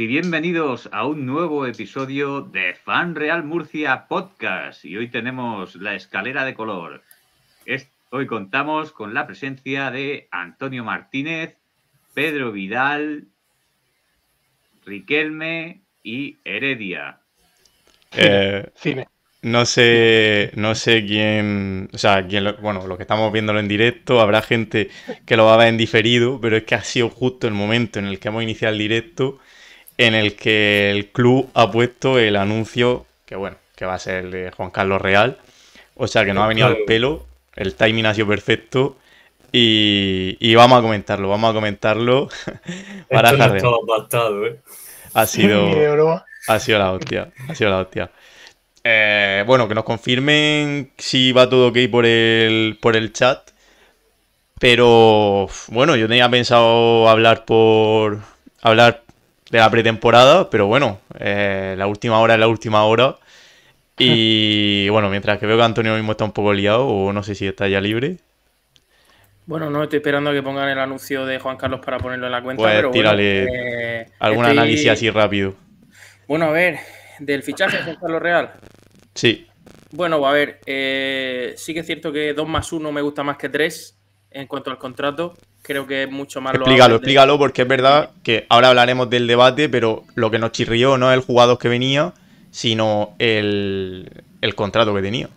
y bienvenidos a un nuevo episodio de Fan Real Murcia Podcast. Y hoy tenemos la escalera de color. Hoy contamos con la presencia de Antonio Martínez, Pedro Vidal, Riquelme y Heredia. Eh, no sé, no sé quién, o sea, quién lo, bueno, los que estamos viéndolo en directo, habrá gente que lo va a ver en diferido, pero es que ha sido justo el momento en el que hemos iniciado el directo en el que el club ha puesto el anuncio que bueno, que va a ser el de Juan Carlos Real. O sea que no ha venido al pelo, el timing ha sido perfecto y, y vamos a comentarlo, vamos a comentarlo. para Esto ¿eh? Ha sido, ha sido la hostia, ha sido la hostia. Eh, bueno, que nos confirmen si va todo ok por el, por el chat. Pero bueno, yo tenía pensado hablar por hablar de la pretemporada, pero bueno, eh, la última hora es la última hora. Y bueno, mientras que veo que Antonio mismo está un poco liado, o no sé si está ya libre. Bueno, no estoy esperando a que pongan el anuncio de Juan Carlos para ponerlo en la cuenta. Pues pero tírale eh, algún análisis así rápido. Bueno, a ver, del fichaje de Juan Carlos Real. Sí. Bueno, a ver, eh, sí que es cierto que 2 más 1 me gusta más que 3 en cuanto al contrato creo que es mucho más Explícalo, explícalo, porque es verdad que ahora hablaremos del debate, pero lo que nos chirrió no es el jugador que venía, sino el, contrato que tenía.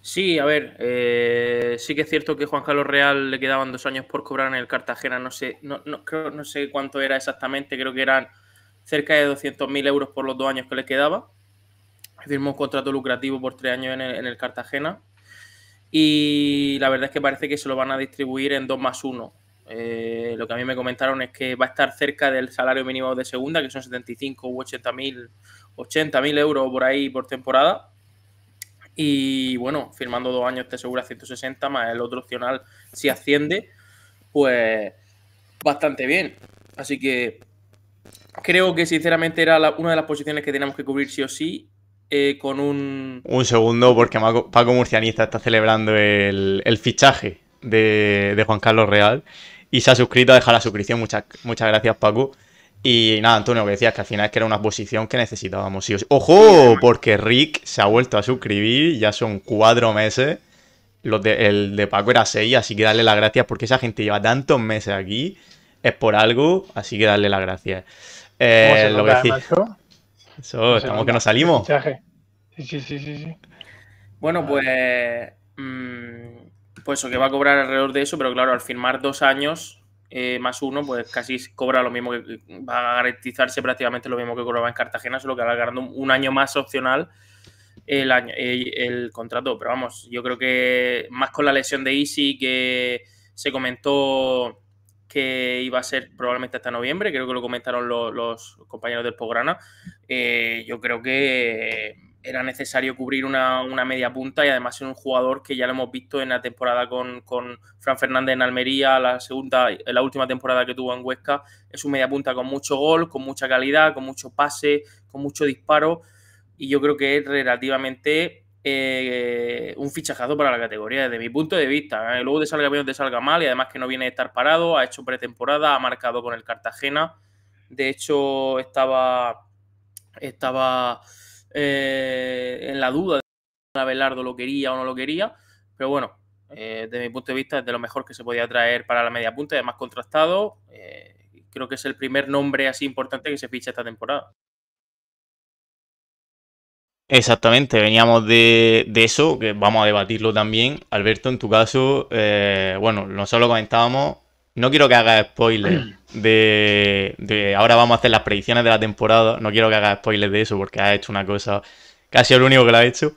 Sí, a ver, eh, sí que es cierto que Juan Carlos Real le quedaban dos años por cobrar en el Cartagena, no sé, no, no, sé cuánto era exactamente, creo que eran cerca de 200.000 euros por los dos años que le quedaba. Firmó un contrato lucrativo por tres años en el Cartagena. Y la verdad es que parece que se lo van a distribuir en 2 más 1. Eh, lo que a mí me comentaron es que va a estar cerca del salario mínimo de segunda, que son 75 u 80 mil euros por ahí por temporada. Y bueno, firmando dos años te asegura 160 más el otro opcional si asciende, pues bastante bien. Así que creo que sinceramente era una de las posiciones que teníamos que cubrir sí o sí. Eh, con un... Un segundo, porque Paco Murcianista está celebrando el, fichaje de, Juan Carlos Real y se ha suscrito a dejar la suscripción. Muchas, muchas gracias, Paco. Y nada, Antonio, que decías que al final es que era una posición que necesitábamos. ¡Ojo! Porque Rick se ha vuelto a suscribir, ya son cuatro meses. Los de, el de Paco era seis, así que darle las gracias porque esa gente lleva tantos meses aquí. Es por algo, así que darle las gracias. Eh, lo que eso, estamos que nos salimos. Sí, sí, sí, Bueno, ah. pues. Mm, pues eso, que va a cobrar alrededor de eso, pero claro, al firmar dos años eh, más uno, pues casi cobra lo mismo que. Va a garantizarse prácticamente lo mismo que cobraba en Cartagena, solo que va ganar un año más opcional el, el, el, contrato. Pero vamos, yo creo que más con la lesión de Easy que se comentó que iba a ser probablemente hasta noviembre, creo que lo comentaron los, compañeros del Pograna. Eh, yo creo que era necesario cubrir una, media punta y además es un jugador que ya lo hemos visto en la temporada con, con Fran Fernández en Almería, la segunda, la última temporada que tuvo en Huesca, es un media punta con mucho gol, con mucha calidad, con mucho pase, con mucho disparo y yo creo que es relativamente eh, un fichajazo para la categoría, desde mi punto de vista. ¿eh? luego de salga bien o te salga mal, y además que no viene a estar parado, ha hecho pretemporada, ha marcado con el Cartagena. De hecho, estaba, estaba eh, en la duda de si Abelardo lo quería o no lo quería, pero bueno, desde mi punto de vista es de lo mejor que se podía traer para la media punta, además contrastado. creo que es el primer nombre así importante que se ficha esta temporada. Exactamente, veníamos de, eso, que vamos a debatirlo también. Alberto, en tu caso, eh, bueno, nosotros lo comentábamos, no quiero que haga spoiler de, ahora vamos a hacer las predicciones de la temporada, no quiero que haga spoiler de eso porque ha hecho una cosa, casi lo único que lo ha hecho,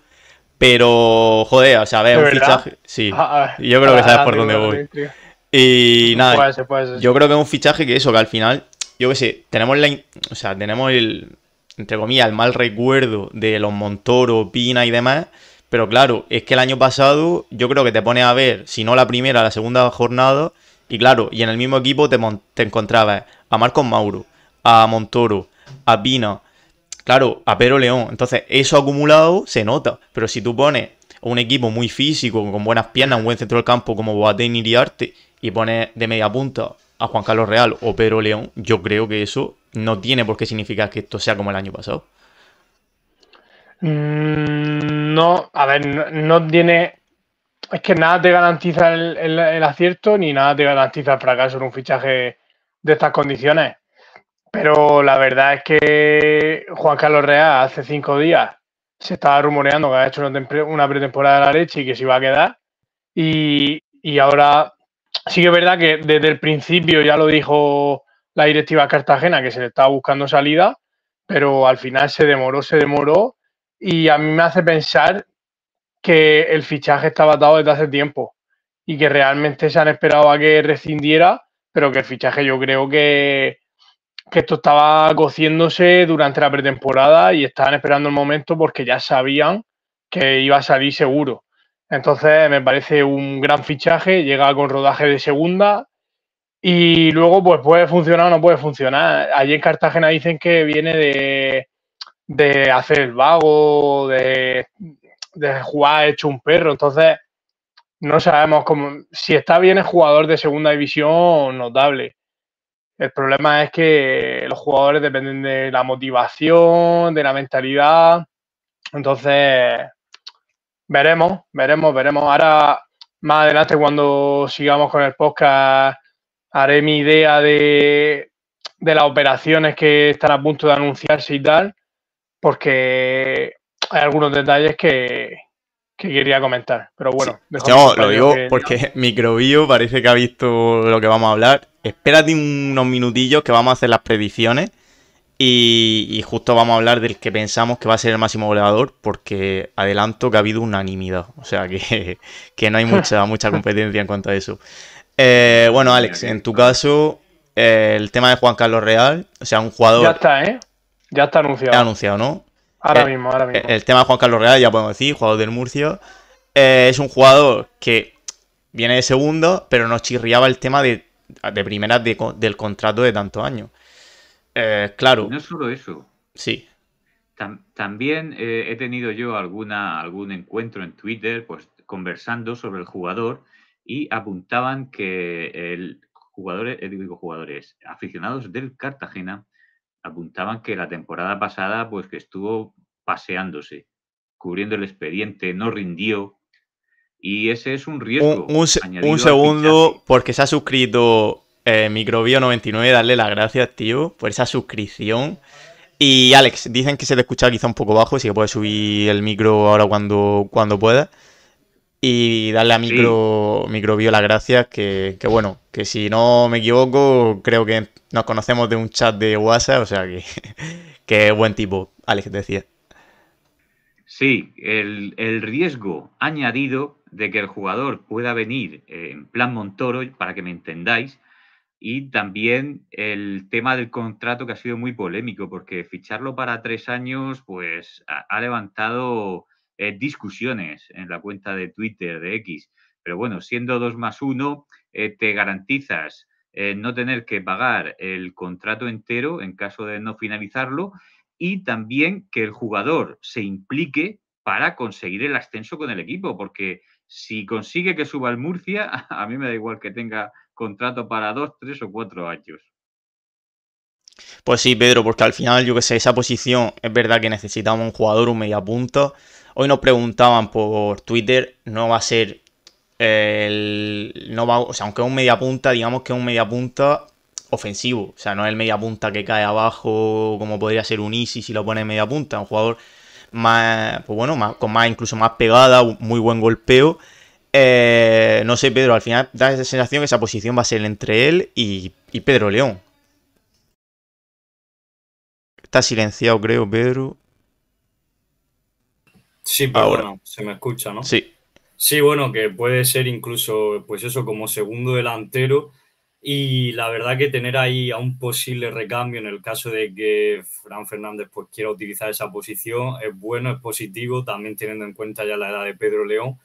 pero joder, o sea, ve un fichaje, sí, ah, ah, yo creo que sabes por dónde voy. Y pues nada, yo creo que es un fichaje que eso, que al final, yo que sé, tenemos la, o sea, tenemos el, entre comillas, el mal recuerdo de los Montoro, Pina y demás. Pero claro, es que el año pasado yo creo que te pones a ver, si no la primera, la segunda jornada, y claro, y en el mismo equipo te, te encontrabas a Marcos Mauro, a Montoro, a Pina, claro, a Pedro León. Entonces, eso acumulado se nota. Pero si tú pones un equipo muy físico, con buenas piernas, un buen centro del campo como Boateng y Arte y pones de media punta a Juan Carlos Real o Pedro León, yo creo que eso no tiene por qué significar que esto sea como el año pasado. Mm, no, a ver, no, tiene. Es que nada te garantiza el, acierto ni nada te garantiza el fracaso en un fichaje de estas condiciones. Pero la verdad es que Juan Carlos Real hace cinco días se estaba rumoreando que había hecho una, pretemporada de la leche y que se iba a quedar. Y, y ahora Sí que es verdad que desde el principio ya lo dijo la directiva Cartagena, que se le estaba buscando salida, pero al final se demoró, se demoró, y a mí me hace pensar que el fichaje estaba dado desde hace tiempo y que realmente se han esperado a que rescindiera, pero que el fichaje yo creo que, que esto estaba cociéndose durante la pretemporada y estaban esperando el momento porque ya sabían que iba a salir seguro. Entonces me parece un gran fichaje, llega con rodaje de segunda y luego pues puede funcionar o no puede funcionar. Allí en Cartagena dicen que viene de, de hacer el vago, de, de jugar hecho un perro, entonces no sabemos cómo, si está bien el jugador de segunda división, notable. El problema es que los jugadores dependen de la motivación, de la mentalidad. Entonces, veremos, veremos, veremos. Ahora, más adelante, cuando sigamos con el podcast, haré mi idea de, las operaciones que están a punto de anunciarse y tal, porque hay algunos detalles que, quería comentar. Pero bueno, lo digo porque Microbio parece que ha visto lo que vamos a hablar. Espérate unos minutillos que vamos a hacer las predicciones y, justo vamos a hablar del que pensamos que va a ser el máximo goleador, porque adelanto que ha habido unanimidad. O sea que, no hay mucha, mucha competencia en cuanto a eso. Eh, bueno, Alex, en tu caso, eh, el tema de Juan Carlos Real, o sea, un jugador. Ya está, ¿eh? Ya está anunciado. Ya anunciado, ¿no? Ahora eh, mismo, ahora mismo. El tema de Juan Carlos Real, ya podemos decir, jugador del Murcia. es un jugador que viene de segundo, pero nos chirriaba el tema de, de primeras del contrato de tantos años. Eh, claro. No solo eso. Sí. también eh, he tenido yo alguna, algún encuentro en Twitter, pues conversando sobre el jugador y apuntaban que el jugadores, eh, digo jugadores, aficionados del Cartagena apuntaban que la temporada pasada, pues que estuvo paseándose, cubriendo el expediente, no rindió. Y ese es un riesgo. un segundo, porque se ha suscrito eh, Microbio99, darle las gracias, tío, por esa suscripción. Y Alex, dicen que se te escucha quizá un poco bajo, Así que puedes subir el micro ahora cuando, cuando puedas. Y darle a micro, Microbio las gracias, que, bueno, que si no me equivoco, creo que nos conocemos de un chat de WhatsApp, o sea que, qué buen tipo, Alex decía. Sí, el, el, riesgo añadido de que el jugador pueda venir en plan Montoro, para que me entendáis, y también el tema del contrato que ha sido muy polémico, porque ficharlo para tres años, pues ha, levantado eh, discusiones en la cuenta de Twitter, de X. Pero bueno, siendo dos más uno, eh, te garantizas eh, no tener que pagar el contrato entero en caso de no finalizarlo y también que el jugador se implique para conseguir el ascenso con el equipo, porque si consigue que suba al Murcia, a mí me da igual que tenga contrato para dos, tres o cuatro años. Pues sí, Pedro, porque al final, yo que sé, esa posición es verdad que necesitamos un jugador, un mediapunta. Hoy nos preguntaban por Twitter, no va a ser el. No o sea, aunque es un punta, digamos que es un mediapunta ofensivo. O sea, no es el punta que cae abajo, como podría ser un Easy si lo pone en mediapunta. Un jugador más, pues bueno, más, con más, incluso más pegada, muy buen golpeo. Eh, no sé, Pedro, al final da esa sensación que esa posición va a ser entre él y, Pedro León. Está silenciado, creo, Pedro. Sí, pero se me escucha, ¿no? Sí. Sí, bueno, que puede ser incluso, pues eso, como segundo delantero. Y la verdad que tener ahí a un posible recambio en el caso de que Fran Fernández pues, quiera utilizar esa posición es bueno, es positivo, también teniendo en cuenta ya la edad de Pedro León.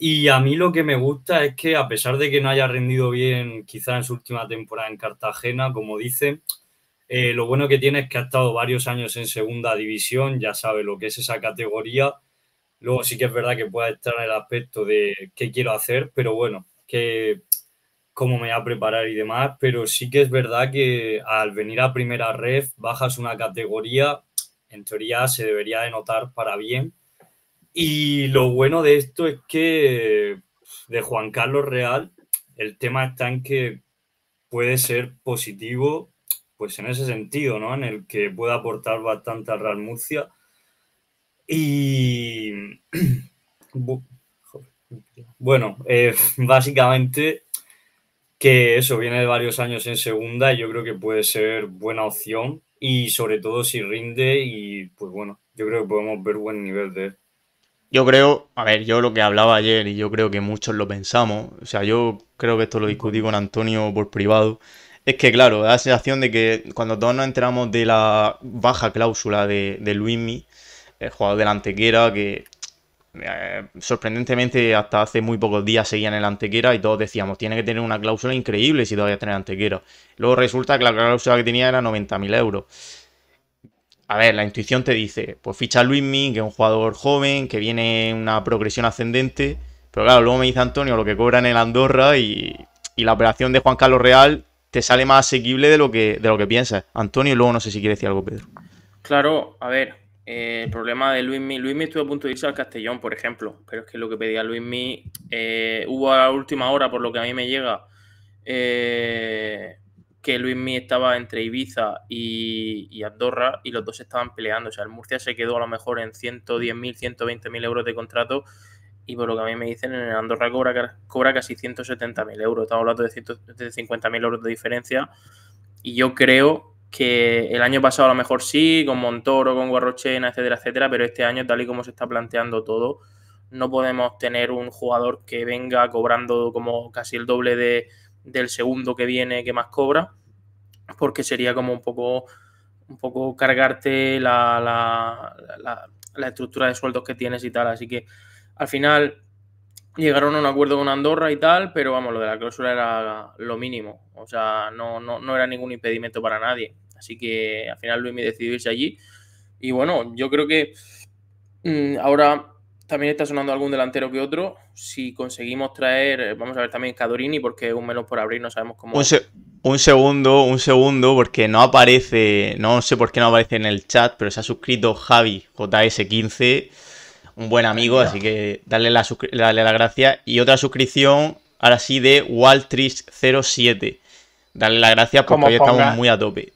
Y a mí lo que me gusta es que a pesar de que no haya rendido bien quizá en su última temporada en Cartagena, como dice, eh, lo bueno que tiene es que ha estado varios años en segunda división, ya sabe lo que es esa categoría. Luego sí que es verdad que puede estar en el aspecto de qué quiero hacer, pero bueno, que cómo me voy a preparar y demás, pero sí que es verdad que al venir a primera ref bajas una categoría, en teoría se debería de notar para bien, y lo bueno de esto es que de Juan Carlos Real, el tema está en que puede ser positivo, pues en ese sentido, ¿no? En el que pueda aportar bastante al Real Murcia. Y bueno, eh, básicamente que eso viene de varios años en segunda y yo creo que puede ser buena opción y sobre todo si rinde y pues bueno, yo creo que podemos ver buen nivel de él. Yo creo, a ver, yo lo que hablaba ayer y yo creo que muchos lo pensamos, o sea, yo creo que esto lo discutí con Antonio por privado, es que claro, da la sensación de que cuando todos nos enteramos de la baja cláusula de, Luismi, el jugador del Antequera, que eh, sorprendentemente hasta hace muy pocos días seguía en el Antequera y todos decíamos, tiene que tener una cláusula increíble si todavía tiene Antequera. Luego resulta que la cláusula que tenía era 90.000 euros a ver, la intuición te dice, pues ficha a Luismi, que es un jugador joven, que viene en una progresión ascendente, pero claro, luego me dice Antonio lo que cobran en Andorra y, la operación de Juan Carlos Real te sale más asequible de lo que, de lo que piensas. Antonio, luego no sé si quiere decir algo, Pedro. Claro, a ver, eh, el problema de Luismi, Luismi estuvo a punto de irse al Castellón, por ejemplo, pero es que lo que pedía Luismi eh, hubo a la última hora, por lo que a mí me llega, eh, que Mí estaba entre Ibiza y, Andorra y los dos estaban peleando. O sea, el Murcia se quedó a lo mejor en 110.000, 120.000 euros de contrato y por lo que a mí me dicen, en Andorra cobra, cobra casi 170.000 euros. Estamos hablando de 150.000 euros de diferencia. Y yo creo que el año pasado a lo mejor sí, con Montoro, con Guarrochena, etcétera, etcétera, pero este año, tal y como se está planteando todo, no podemos tener un jugador que venga cobrando como casi el doble de del segundo que viene que más cobra, porque sería como un poco, un poco cargarte la, la, la, estructura de sueldos que tienes y tal. Así que al final llegaron a un acuerdo con Andorra y tal, pero vamos, lo de la cláusula era lo mínimo. O sea, no, no, era ningún impedimento para nadie. Así que al final Luis me decidió irse allí. Y bueno, yo creo que mm, ahora también está sonando algún delantero que otro si conseguimos traer, eh, vamos a ver también Cadorini, porque un menos por abrir no sabemos cómo. Un, segundo, un segundo, porque no aparece, no sé por qué no aparece en el chat, pero se ha suscrito Javi JS15, un buen amigo, así que dale la, dale la gracia. Y otra suscripción, ahora sí, de Waltris07. Dale la gracia, porque hoy estamos muy a tope.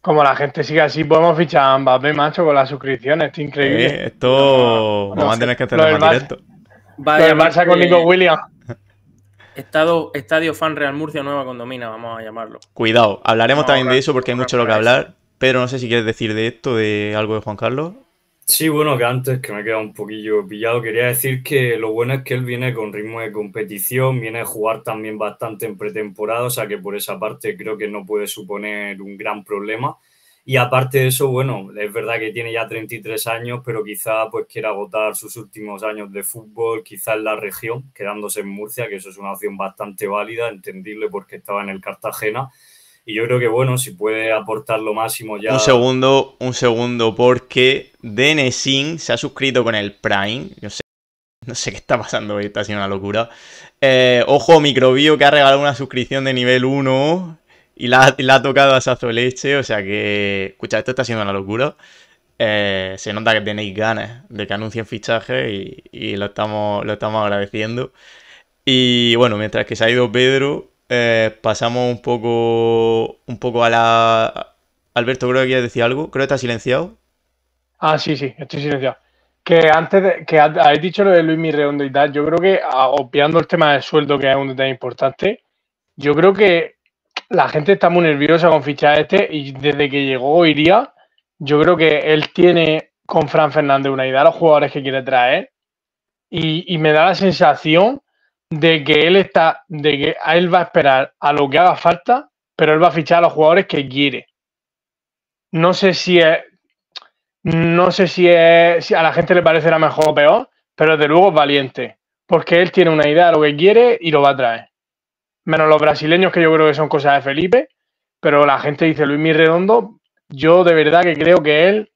Como la gente sigue así, podemos fichar a Mbappé, macho, con las suscripciones. es increíble. Eh, esto no, vamos a tener que hacer más directo marcha el Barça con eh, Nico Williams. Estado, Estadio Fan Real Murcia Nueva Condomina, vamos a llamarlo. Cuidado, hablaremos también de eso porque hay mucho lo que hablar. Pero no sé si quieres decir de esto, de algo de Juan Carlos. Sí, bueno, que antes que me quedado un poquillo pillado, quería decir que lo bueno es que él viene con ritmo de competición, viene a jugar también bastante en pretemporada, o sea que por esa parte creo que no puede suponer un gran problema. Y aparte de eso, bueno, es verdad que tiene ya 33 años, pero quizá pues quiera agotar sus últimos años de fútbol, quizá en la región, quedándose en Murcia, que eso es una opción bastante válida, entendible porque estaba en el Cartagena. Y yo creo que bueno, si puede aportar lo máximo ya. Un segundo, un segundo, porque Denesin se ha suscrito con el Prime. Yo sé, no sé qué está pasando, está siendo una locura. Eh, ojo, Microbio que ha regalado una suscripción de nivel 1 y la, ha tocado a Sazo Leche, o sea que, escucha, esto está siendo una locura. Eh, se nota que tenéis ganas de que anuncien fichajes y, lo, estamos, lo estamos agradeciendo. Y bueno, mientras que se ha ido Pedro, eh, pasamos un poco, un poco a la... Alberto, creo que quieres decir algo. Creo que está silenciado. Ah, sí, sí, estoy silenciado. Que antes que habéis dicho lo de Luis Mirreondo y tal, yo creo que, ah, obviando el tema del sueldo, que es un detalle importante, yo creo que la gente está muy nerviosa con fichar este y desde que llegó día yo creo que él tiene con Fran Fernández una idea de los jugadores que quiere traer y, me da la sensación de que él está, de que a él va a esperar a lo que haga falta, pero él va a fichar a los jugadores que quiere. No sé si no sé si a la gente le parecerá mejor o peor, pero desde luego es valiente, porque él tiene una idea de lo que quiere y lo va a traer menos los brasileños, que yo creo que son cosas de Felipe, pero la gente dice Luis Mirredondo, Yo de verdad que creo que él,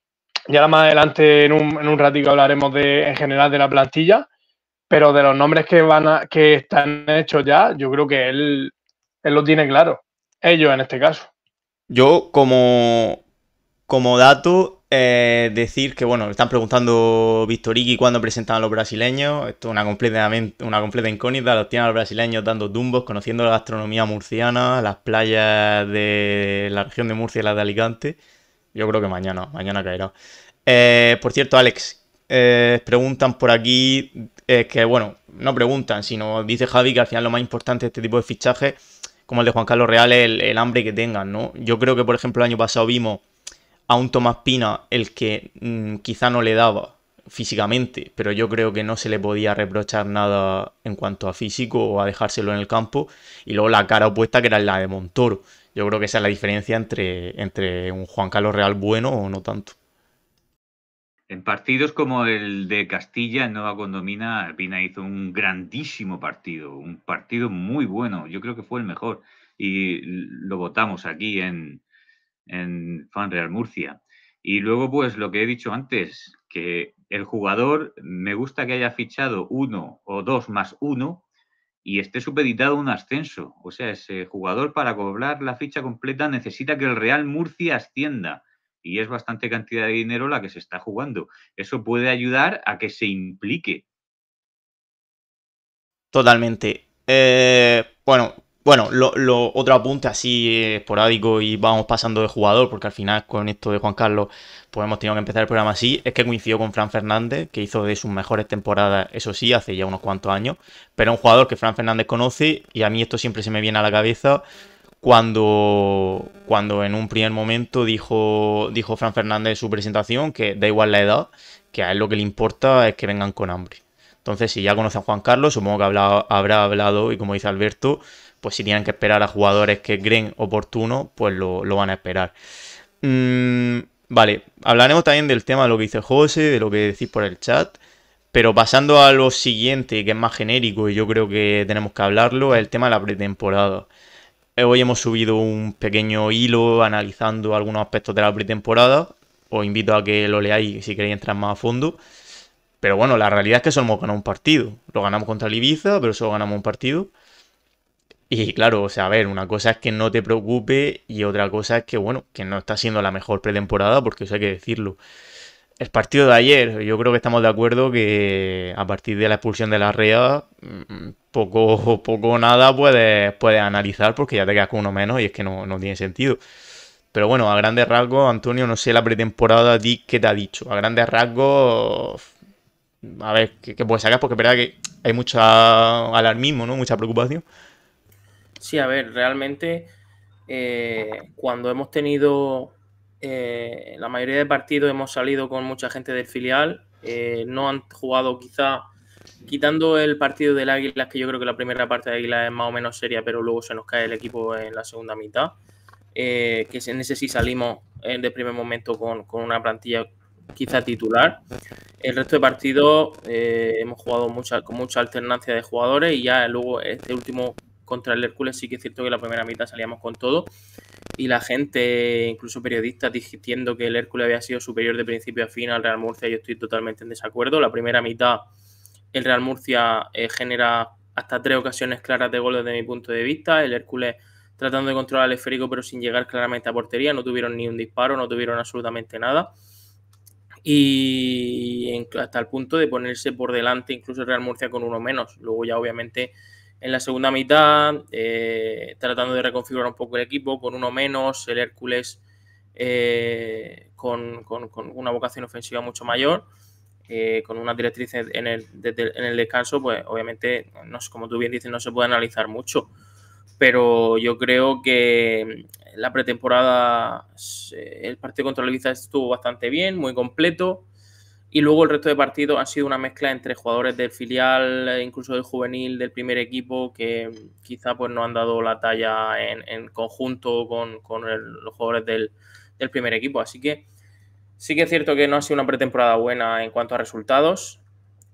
ya más adelante en un, en ratito hablaremos de, en general de la plantilla, pero de los nombres que van a, que están hechos ya, yo creo que él, él lo tiene claro. Ellos en este caso. Yo, como, como dato, eh, decir que, bueno, están preguntando y cuándo presentan a los brasileños. Esto es una, completamente, una completa incógnita. Los tienen a los brasileños dando tumbos, conociendo la gastronomía murciana, las playas de la región de Murcia y las de Alicante. Yo creo que mañana, mañana caerá. Eh, por cierto, Alex, eh, preguntan por aquí, que bueno, no preguntan, sino dice Javi que al final lo más importante de este tipo de fichajes, como el de Juan Carlos Real, es el, el hambre que tengan, ¿no? Yo creo que, por ejemplo, el año pasado vimos a un Tomás Pina el que mm, quizá no le daba físicamente, pero yo creo que no se le podía reprochar nada en cuanto a físico o a dejárselo en el campo. Y luego la cara opuesta que era la de Montoro. Yo creo que esa es la diferencia entre, entre un Juan Carlos Real bueno o no tanto. En partidos como el de Castilla en Nueva Condomina, Pina hizo un grandísimo partido, un partido muy bueno, yo creo que fue el mejor. Y lo votamos aquí en, en Real Murcia. Y luego, pues lo que he dicho antes, que el jugador me gusta que haya fichado uno o dos más uno y esté supeditado a un ascenso. O sea, ese jugador para cobrar la ficha completa necesita que el Real Murcia ascienda. Y es bastante cantidad de dinero la que se está jugando. Eso puede ayudar a que se implique. Totalmente. Eh, bueno, bueno, lo, otro apunte así esporádico y vamos pasando de jugador, porque al final con esto de Juan Carlos, pues hemos tenido que empezar el programa así, es que coincidió con Fran Fernández, que hizo de sus mejores temporadas, eso sí, hace ya unos cuantos años, pero un jugador que Fran Fernández conoce y a mí esto siempre se me viene a la cabeza cuando, cuando en un primer momento dijo, dijo Fran Fernández en su presentación que da igual la edad, que a él lo que le importa es que vengan con hambre. Entonces, si ya conoce a Juan Carlos, supongo que habrá, habrá hablado, y como dice Alberto, pues si tienen que esperar a jugadores que creen oportuno, pues lo, lo van a esperar. Mm, vale, hablaremos también del tema de lo que dice José, de lo que decís por el chat. Pero pasando a lo siguiente, que es más genérico y yo creo que tenemos que hablarlo, es el tema de la pretemporada. Hoy hemos subido un pequeño hilo analizando algunos aspectos de la pretemporada. Os invito a que lo leáis si queréis entrar más a fondo. Pero bueno, la realidad es que solo hemos ganado un partido. Lo ganamos contra el Ibiza, pero solo ganamos un partido. Y claro, o sea, a ver, una cosa es que no te preocupe y otra cosa es que, bueno, que no está siendo la mejor pretemporada, porque os hay que decirlo. El partido de ayer, yo creo que estamos de acuerdo que a partir de la expulsión de la Rea, mm, poco poco nada puedes, analizar porque ya te quedas con uno menos y es que no, tiene sentido. Pero bueno, a grandes rasgos, Antonio, no sé la pretemporada a ti qué te ha dicho. A grandes rasgos, a ver, ¿qué, puedes sacar? Porque es verdad que hay mucho alarmismo, ¿no? Mucha preocupación. Sí, a ver, realmente eh, cuando hemos tenido eh, la mayoría de partidos hemos salido con mucha gente del filial, eh, no han jugado quizá, quitando el partido del Águilas, que yo creo que la primera parte de Águila es más o menos seria, pero luego se nos cae el equipo en la segunda mitad, que en ese sí salimos de primer momento con, una plantilla quizá titular. El resto de partidos hemos jugado con mucha alternancia de jugadores y ya luego este último contra el Hércules sí que es cierto que la primera mitad salíamos con todo y la gente, incluso periodistas, diciendo que el Hércules había sido superior de principio a fin al Real Murcia, yo estoy totalmente en desacuerdo. La primera mitad el Real Murcia eh, genera hasta tres ocasiones claras de gol desde mi punto de vista, el Hércules tratando de controlar el esférico pero sin llegar claramente a portería, no tuvieron ni un disparo, no tuvieron absolutamente nada. Y hasta el punto de ponerse por delante incluso el Real Murcia con uno menos. Luego ya obviamente en la segunda mitad, eh, tratando de reconfigurar un poco el equipo, con uno menos, el Hércules eh, con, una vocación ofensiva mucho mayor, eh, con una directrices en el, descanso, pues obviamente, no como tú bien dices, no se puede analizar mucho, pero yo creo que la pretemporada, el partido contra Ibiza estuvo bastante bien, muy completo. Y luego el resto de partidos ha sido una mezcla entre jugadores del filial, eh, incluso del juvenil, del primer equipo, que quizá pues no han dado la talla en, conjunto con, los jugadores del, primer equipo. Así que sí que es cierto que no ha sido una pretemporada buena en cuanto a resultados.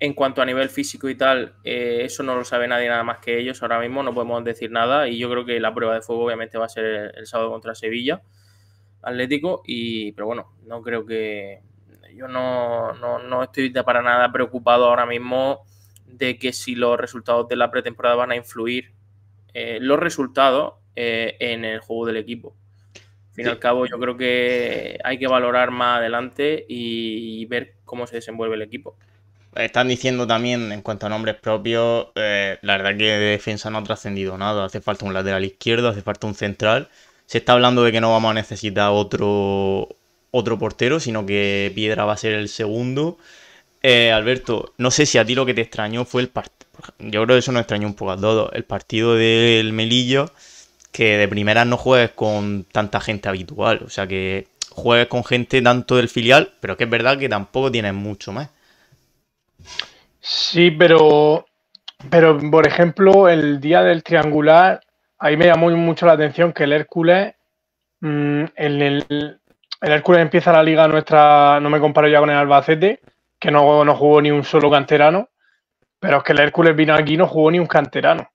En cuanto a nivel físico y tal, eh, eso no lo sabe nadie nada más que ellos. Ahora mismo no podemos decir nada y yo creo que la prueba de fuego obviamente va a ser el sábado contra Sevilla Atlético. Y, pero bueno, no creo que, yo no, estoy para nada preocupado ahora mismo de que si los resultados de la pretemporada van a influir eh, los resultados eh, en el juego del equipo. Al fin y al cabo, yo creo que hay que valorar más adelante y, ver cómo se desenvuelve el equipo. Están diciendo también, en cuanto a nombres propios, eh, la verdad que de defensa no ha trascendido nada. Hace falta un lateral izquierdo, hace falta un central. Se está hablando de que no vamos a necesitar otro, otro portero, sino que Piedra va a ser el segundo. Eh, Alberto, no sé si a ti lo que te extrañó fue el partido. Yo creo que eso nos extrañó un poco a todo El partido del Melillo, que de primeras no juegues con tanta gente habitual. O sea, que juegues con gente tanto del filial, pero que es verdad que tampoco tienes mucho más. Sí, pero, pero por ejemplo, el día del triangular, ahí me llamó mucho la atención que el Hércules, mm, en el, el Hércules empieza la liga nuestra, no me comparo ya con el Albacete, que no, no jugó ni un solo canterano, pero es que el Hércules vino aquí y no jugó ni un canterano.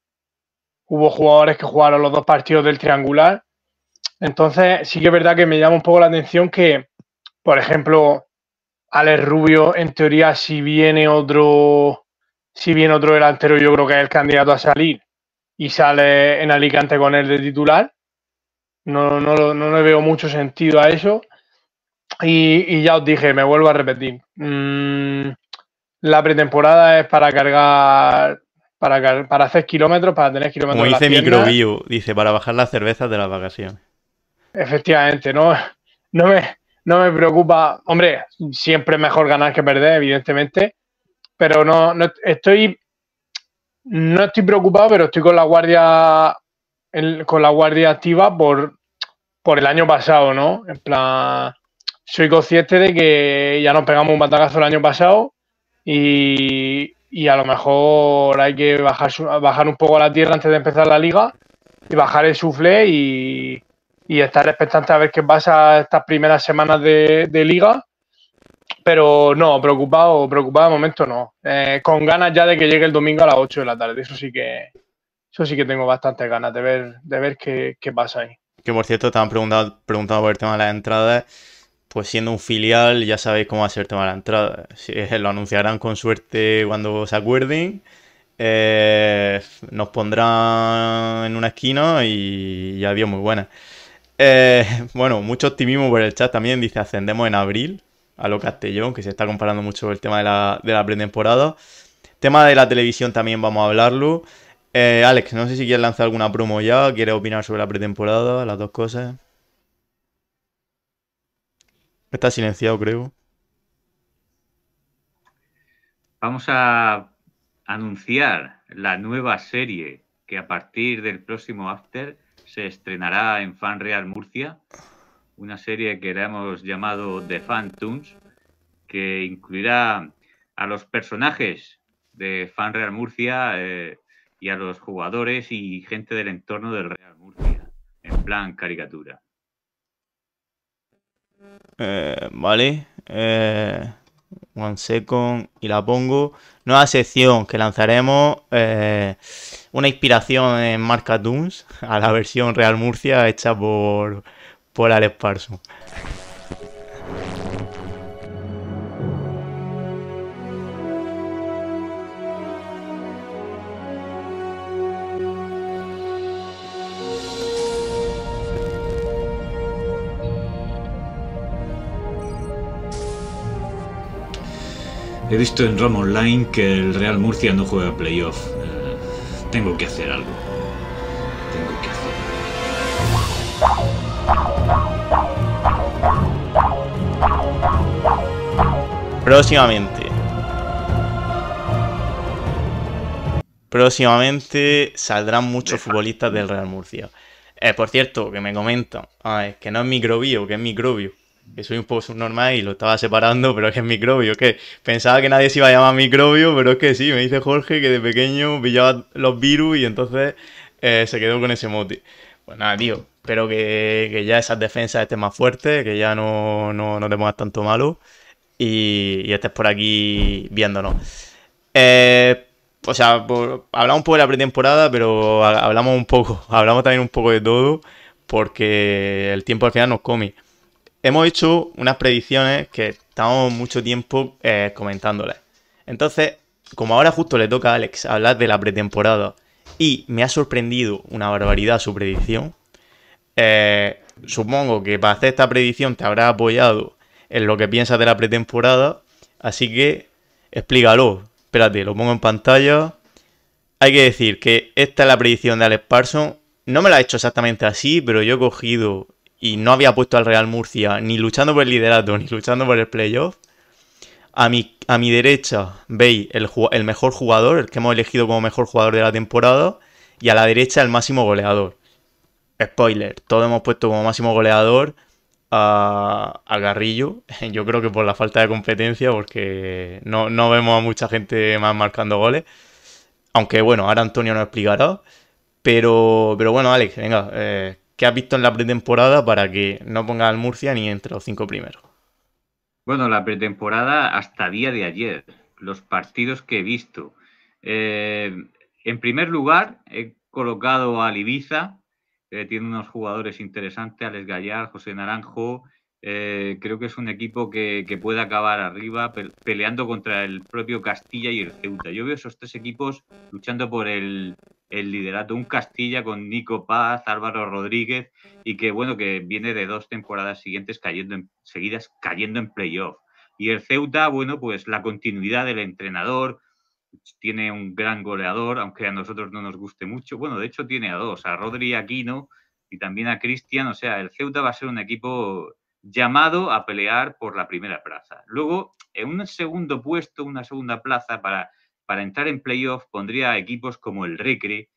Hubo jugadores que jugaron los dos partidos del triangular. Entonces, sí que es verdad que me llama un poco la atención que, por ejemplo, Alex Rubio, en teoría, si viene otro, si viene otro delantero, yo creo que es el candidato a salir y sale en Alicante con él de titular. No, no, no, no le veo mucho sentido a eso. Y, ya os dije, me vuelvo a repetir. Mm, la pretemporada es para cargar, para, para hacer kilómetros, para tener kilómetros. Como dice Microbio, dice, para bajar las cervezas de las vacaciones. Efectivamente, no, no, me, no me preocupa. Hombre, siempre es mejor ganar que perder, evidentemente. Pero no, no estoy. No estoy preocupado, pero estoy con la guardia. con la guardia activa por, por el año pasado, ¿no? En plan soy consciente de que ya nos pegamos un batacazo el año pasado y, a lo mejor hay que bajar, bajar un poco la tierra antes de empezar la liga y bajar el suflé y, estar expectante a ver qué pasa estas primeras semanas de, liga. Pero no, preocupado, preocupado de momento no. Eh, con ganas ya de que llegue el domingo a las 8 de la tarde. Eso sí que, eso sí que tengo bastantes ganas de ver, de ver qué, qué pasa ahí. Que por cierto, te han preguntado, preguntado por el tema de las entradas pues siendo un filial ya sabéis cómo hacer tomar la entrada. Lo anunciarán con suerte cuando se acuerden. Eh, nos pondrán en una esquina y adiós, muy buena. Eh, bueno, mucho optimismo por el chat también. Dice, ascendemos en abril a lo Castellón, que se está comparando mucho el tema de la, pretemporada. Tema de la televisión también vamos a hablarlo. Eh, Alex, no sé si quieres lanzar alguna promo ya, quieres opinar sobre la pretemporada, las dos cosas. Está silenciado, creo. Vamos a anunciar la nueva serie que a partir del próximo After se estrenará en Fan Real Murcia. Una serie que le hemos llamado The Fan que incluirá a los personajes de Fan Real Murcia eh, y a los jugadores y gente del entorno del Real Murcia, en plan caricatura. Eh, vale. Eh, one second. Y la pongo. Nueva sección que lanzaremos. Eh, una inspiración en marca A la versión Real Murcia hecha por, por Alex He visto en Roma Online que el Real Murcia no juega playoff. Eh, tengo que hacer algo. Tengo que hacer algo. Próximamente. Próximamente saldrán muchos futbolistas del Real Murcia. Eh, por cierto, que me comentan, ah, que no es microbio, que es microbio que soy un poco subnormal y lo estaba separando, pero es que es microbio, que pensaba que nadie se iba a llamar microbio, pero es que sí, me dice Jorge que de pequeño pillaba los virus y entonces eh, se quedó con ese mote. Pues nada, tío, espero que, ya esas defensas estén más fuertes, que ya no, no, te pongas tanto malo y, estés por aquí viéndonos. Eh, o sea, hablamos un poco de la pretemporada, pero hablamos un poco, hablamos también un poco de todo, porque el tiempo al final nos come hemos hecho unas predicciones que estamos mucho tiempo eh, comentándoles. Entonces, como ahora justo le toca a Alex hablar de la pretemporada y me ha sorprendido una barbaridad su predicción, eh, supongo que para hacer esta predicción te habrá apoyado en lo que piensas de la pretemporada, así que explícalo. Espérate, lo pongo en pantalla. Hay que decir que esta es la predicción de Alex Parson. No me la ha hecho exactamente así, pero yo he cogido y no había puesto al Real Murcia ni luchando por el liderato ni luchando por el playoff. A mi, a mi derecha veis el, mejor jugador, el que hemos elegido como mejor jugador de la temporada, y a la derecha el máximo goleador. Spoiler, todos hemos puesto como máximo goleador a, Garrillo. Yo creo que por la falta de competencia, porque no, vemos a mucha gente más marcando goles. Aunque bueno, ahora Antonio nos explicará. Pero, pero bueno, Alex, venga, eh, ¿Qué has visto en la pretemporada para que no ponga al Murcia ni entre los cinco primeros? Bueno, la pretemporada hasta día de ayer, los partidos que he visto. Eh, en primer lugar, he colocado a Ibiza, tiene unos jugadores interesantes, Alex Gallar, José Naranjo. Eh, creo que es un equipo que, que puede acabar arriba peleando contra el propio Castilla y el Ceuta. Yo veo esos tres equipos luchando por el, el liderato, un Castilla con Nico Paz, Álvaro Rodríguez y que bueno, que viene de dos temporadas siguientes cayendo en, seguidas cayendo en playoff. Y el Ceuta, bueno, pues la continuidad del entrenador, tiene un gran goleador, aunque a nosotros no nos guste mucho. Bueno, de hecho tiene a dos, a Rodri Aquino y también a Cristian. O sea, el Ceuta va a ser un equipo llamado a pelear por la primera plaza. Luego, en un segundo puesto, una segunda plaza para para entrar en playoff pondría equipos como el Recre,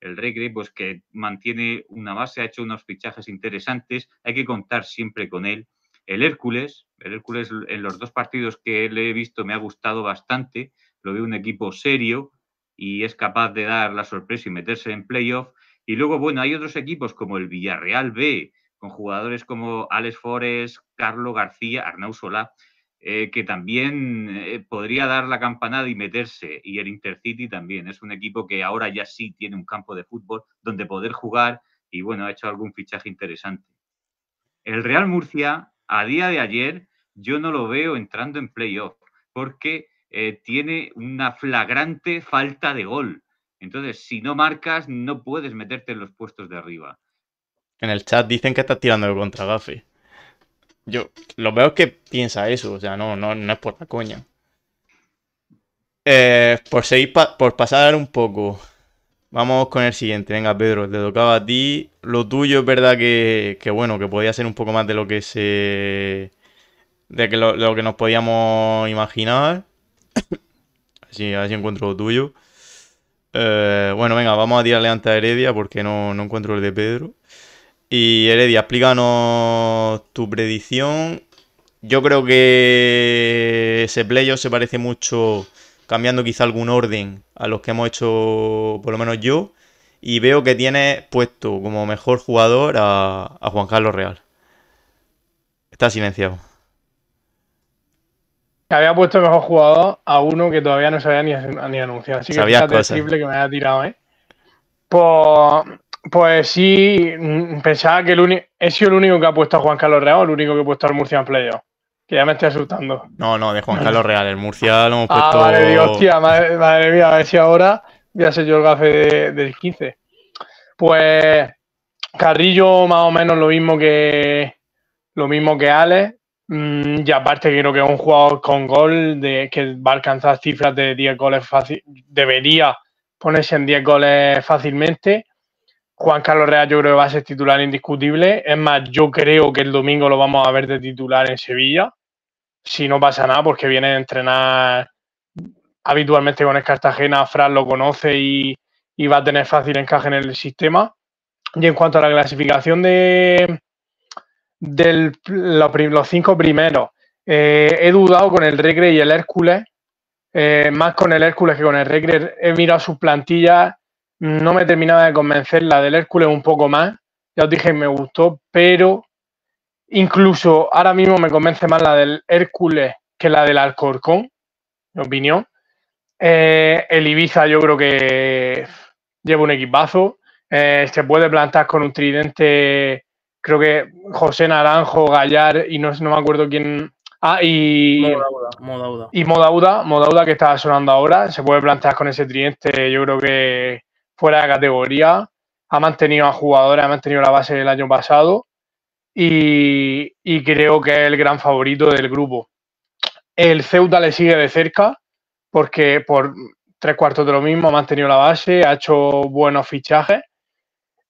el Recre pues que mantiene una base, ha hecho unos fichajes interesantes, hay que contar siempre con él. El Hércules, el Hércules en los dos partidos que le he visto me ha gustado bastante, lo veo un equipo serio y es capaz de dar la sorpresa y meterse en playoff. Y luego, bueno, hay otros equipos como el Villarreal B, con jugadores como Alex Forest, Carlos García, Arnau Solá, eh, que también eh, podría dar la campanada y meterse, y el Intercity también. Es un equipo que ahora ya sí tiene un campo de fútbol donde poder jugar y bueno, ha hecho algún fichaje interesante. El Real Murcia, a día de ayer, yo no lo veo entrando en playoff, porque eh, tiene una flagrante falta de gol. Entonces, si no marcas, no puedes meterte en los puestos de arriba. En el chat dicen que está tirando contra Gaffi yo lo veo que piensa eso, o sea, no, no, no es por la coña. Eh, por seguir por pasar un poco. Vamos con el siguiente. Venga, Pedro, te tocaba a ti. Lo tuyo es verdad que, bueno, que podía ser un poco más de lo que se. de lo, que nos podíamos imaginar. así, a ver si encuentro lo tuyo. Eh, bueno, venga, vamos a tirarle antes a Heredia porque no, no encuentro el de Pedro. Y Heredia, explícanos tu predicción. Yo creo que ese playo se parece mucho, cambiando quizá algún orden, a los que hemos hecho por lo menos yo. Y veo que tiene puesto como mejor jugador a, Juan Carlos Real. Está silenciado. Había puesto mejor jugador a uno que todavía no se había ni, anunciado. Así que Sabías fíjate que me haya tirado, ¿eh? Pues pues sí, mm, pensaba que el único, he sido el único que ha puesto a Juan Carlos Real, el único que ha puesto al Murcia en playoff. Que ya me estoy asustando. No, no, de Juan Carlos Real, el Murcia lo hemos ah, puesto. Ah, vale, digo, madre, mía, a ver si ahora ya sé yo el gafe del 15. Pues Carrillo más o menos lo mismo que lo mismo que Ale. Mm, y aparte creo que es un jugador con gol de, que va a alcanzar cifras de 10 goles fácil. Debería ponerse en 10 goles fácilmente. Juan Carlos Real yo creo que va a ser titular indiscutible. Es más, yo creo que el domingo lo vamos a ver de titular en Sevilla. Si no pasa nada, porque viene a entrenar habitualmente con el Cartagena, Fran lo conoce y, va a tener fácil encaje en el sistema. Y en cuanto a la clasificación de, los, cinco primeros, eh, he dudado con el Regre y el Hércules, eh, más con el Hércules que con el Regre. He mirado sus plantillas no me terminaba de convencer. La del Hércules un poco más. Ya os dije, me gustó, pero incluso ahora mismo me convence más la del Hércules que la del Alcorcón, mi opinión. Eh, el Ibiza yo creo que lleva un equipazo. Eh, se puede plantar con un tridente, creo que José Naranjo, Gallar y no, no me acuerdo quién. Ah, y Modauda, Y Modauda, Modauda que estaba sonando ahora, se puede plantar con ese tridente, yo creo que fuera de categoría, ha mantenido a jugadores, ha mantenido la base del año pasado y, creo que es el gran favorito del grupo. El Ceuta le sigue de cerca porque por tres cuartos de lo mismo ha mantenido la base, ha hecho buenos fichajes.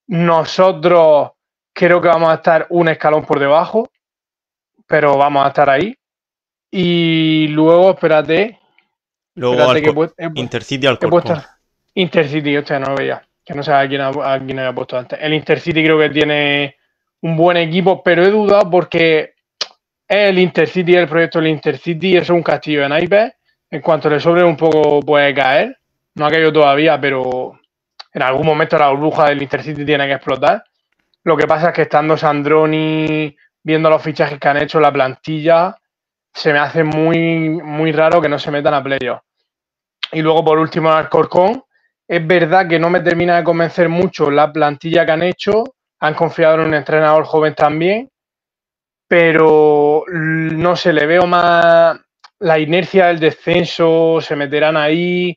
Nosotros creo que vamos a estar un escalón por debajo, pero vamos a estar ahí. Y luego, espérate. Luego, Intercity al he Intercity, usted no lo veía. Que no sé a quién, había puesto antes. El Intercity creo que tiene un buen equipo, pero he dudado porque el Intercity, el proyecto del Intercity, es un castillo en IP. En cuanto le sobre un poco puede caer. No ha caído todavía, pero en algún momento la burbuja del Intercity tiene que explotar. Lo que pasa es que estando Sandroni, viendo los fichajes que han hecho, la plantilla, se me hace muy, muy raro que no se metan a playoff. Y luego, por último, el Alcorcón, es verdad que no me termina de convencer mucho la plantilla que han hecho. Han confiado en un entrenador joven también, pero no sé, le veo más la inercia del descenso, se meterán ahí,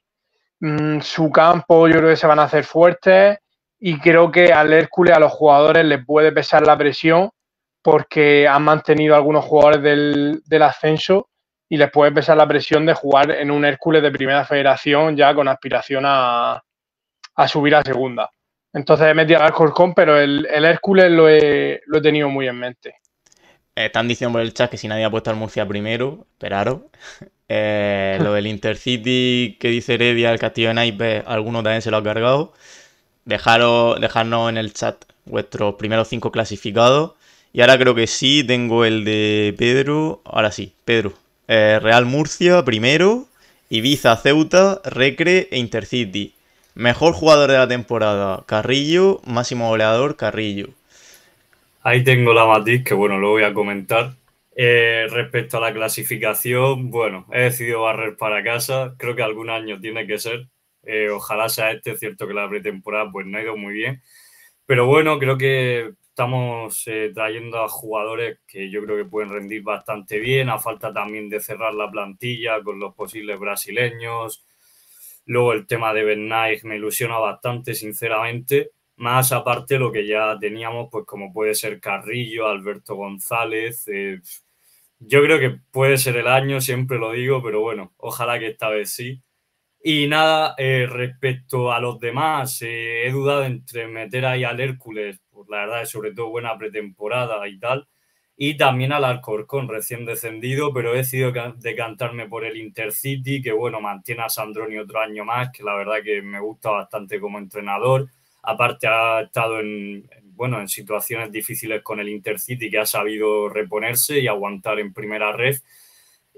mm, su campo, yo creo que se van a hacer fuertes y creo que al Hércules a los jugadores les puede pesar la presión porque han mantenido algunos jugadores del, del ascenso y les puede pesar la presión de jugar en un Hércules de primera federación ya con aspiración a, subir a segunda. Entonces he metido al Alcorcón, pero el, Hércules lo he, lo he, tenido muy en mente. Están diciendo por el chat que si nadie ha puesto al Murcia primero, esperaros. Eh, lo del Intercity que dice Heredia, el Castillo de Naipes, alguno también se lo ha cargado. Dejaros, dejarnos en el chat vuestros primeros cinco clasificados. Y ahora creo que sí, tengo el de Pedro. Ahora sí, Pedro, eh, Real Murcia primero, Ibiza Ceuta, Recre e Intercity. Mejor jugador de la temporada, Carrillo, máximo goleador, Carrillo. Ahí tengo la matiz, que bueno, lo voy a comentar. Eh, respecto a la clasificación, bueno, he decidido barrer para casa, creo que algún año tiene que ser, eh, ojalá sea este, cierto que la pretemporada pues no ha ido muy bien, pero bueno, creo que estamos eh, trayendo a jugadores que yo creo que pueden rendir bastante bien, a falta también de cerrar la plantilla con los posibles brasileños. Luego el tema de Bernays me ilusiona bastante, sinceramente. Más aparte lo que ya teníamos, pues como puede ser Carrillo, Alberto González. Eh, yo creo que puede ser el año, siempre lo digo, pero bueno, ojalá que esta vez sí. Y nada, eh, respecto a los demás, he dudado entre meter ahí al Hércules pues, la verdad, es sobre todo buena pretemporada y tal. Y también al Alcorcón, recién descendido, pero he decidido decantarme por el Intercity, que bueno, mantiene a Sandroni otro año más, que la verdad que me gusta bastante como entrenador. Aparte ha estado bueno, en situaciones difíciles con el Intercity, que ha sabido reponerse y aguantar en primera red.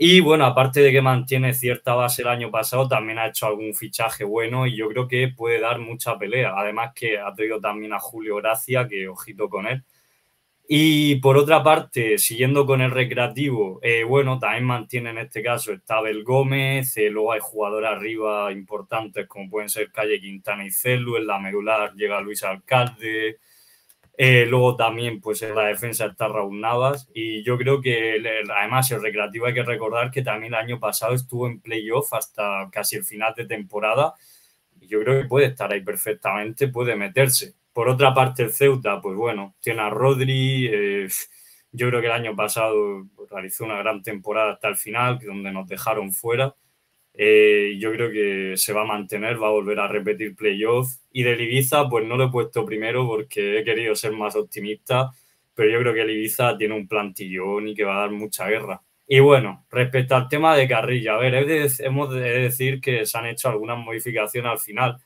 Y bueno, aparte de que mantiene cierta base el año pasado, también ha hecho algún fichaje bueno y yo creo que puede dar mucha pelea. Además que ha traído también a Julio Gracia, que ojito con él. Y por otra parte, siguiendo con el recreativo, eh, bueno, también mantiene en este caso está Abel Gómez, eh, luego hay jugadores arriba importantes como pueden ser Calle Quintana y Celu, en la medular llega Luis Alcalde, eh, luego también, pues en la defensa está Raúl Navas y yo creo que además el recreativo hay que recordar que también el año pasado estuvo en playoff hasta casi el final de temporada. yo creo que puede estar ahí perfectamente, puede meterse. Por otra parte, el Ceuta, pues bueno, tiene a Rodri. Eh, yo creo que el año pasado realizó una gran temporada hasta el final, donde nos dejaron fuera. Eh, yo creo que se va a mantener, va a volver a repetir playoffs Y del Ibiza, pues no lo he puesto primero porque he querido ser más optimista, pero yo creo que el Ibiza tiene un plantillón y que va a dar mucha guerra. Y bueno, respecto al tema de Carrillo, a ver, hemos de decir que se han hecho algunas modificaciones al final.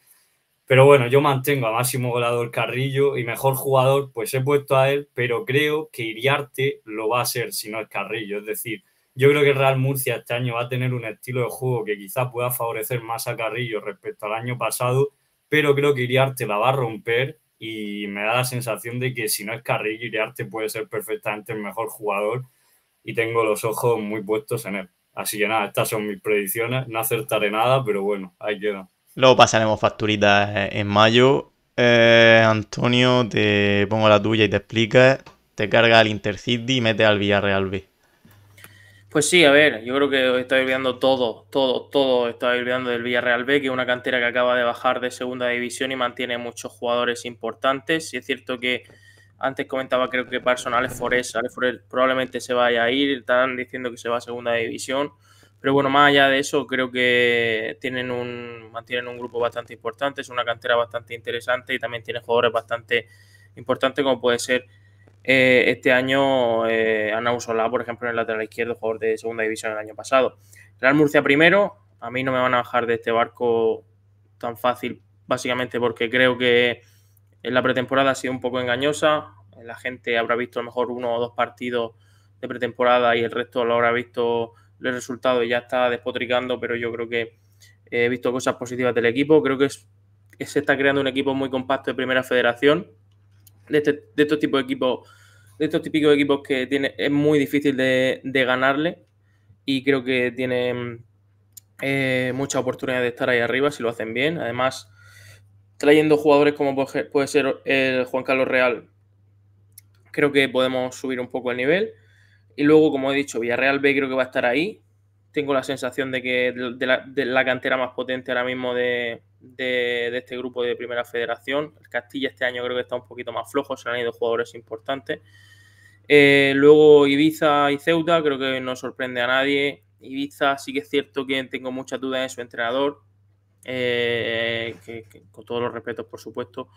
Pero bueno, yo mantengo a máximo goleador Carrillo y mejor jugador, pues he puesto a él, pero creo que Iriarte lo va a ser si no es Carrillo. Es decir, yo creo que el Real Murcia este año va a tener un estilo de juego que quizás pueda favorecer más a Carrillo respecto al año pasado, pero creo que Iriarte la va a romper y me da la sensación de que si no es Carrillo, Iriarte puede ser perfectamente el mejor jugador y tengo los ojos muy puestos en él. Así que nada, estas son mis predicciones, no acertaré nada, pero bueno, ahí queda. Luego pasaremos facturitas en mayo. Eh, Antonio, te pongo la tuya y te explicas. Te carga al Intercity y mete al Villarreal B. Pues sí, a ver, yo creo que estoy estáis olvidando todo, todo, todo estoy olvidando del Villarreal B, que es una cantera que acaba de bajar de segunda división y mantiene muchos jugadores importantes. Y es cierto que antes comentaba, creo que Personal Alex Forés, probablemente se vaya a ir, están diciendo que se va a segunda división. Pero bueno, más allá de eso, creo que tienen un, mantienen un grupo bastante importante, es una cantera bastante interesante y también tiene jugadores bastante importantes como puede ser eh, este año eh, Ana Usola, por ejemplo, en el lateral izquierdo, jugador de segunda división el año pasado. Real Murcia primero, a mí no me van a bajar de este barco tan fácil, básicamente porque creo que en la pretemporada ha sido un poco engañosa. La gente habrá visto a lo mejor uno o dos partidos de pretemporada y el resto lo habrá visto los resultados y ya está despotricando, pero yo creo que eh, he visto cosas positivas del equipo. Creo que se está creando un equipo muy compacto de primera federación de, estos tipos de este equipos, de estos típicos equipos que es muy difícil de, ganarle y creo que tienen eh, mucha oportunidad de estar ahí arriba si lo hacen bien. Además, trayendo jugadores como puede ser el Juan Carlos Real, creo que podemos subir un poco el nivel. Y luego, como he dicho, Villarreal B creo que va a estar ahí. Tengo la sensación de que de la cantera más potente ahora mismo de, de, este grupo de Primera Federación. El Castilla este año creo que está un poquito más flojo, se han ido jugadores importantes. Eh, luego Ibiza y Ceuta, creo que no sorprende a nadie. Ibiza sí que es cierto que tengo muchas dudas en su entrenador, eh, con todos los respetos por supuesto.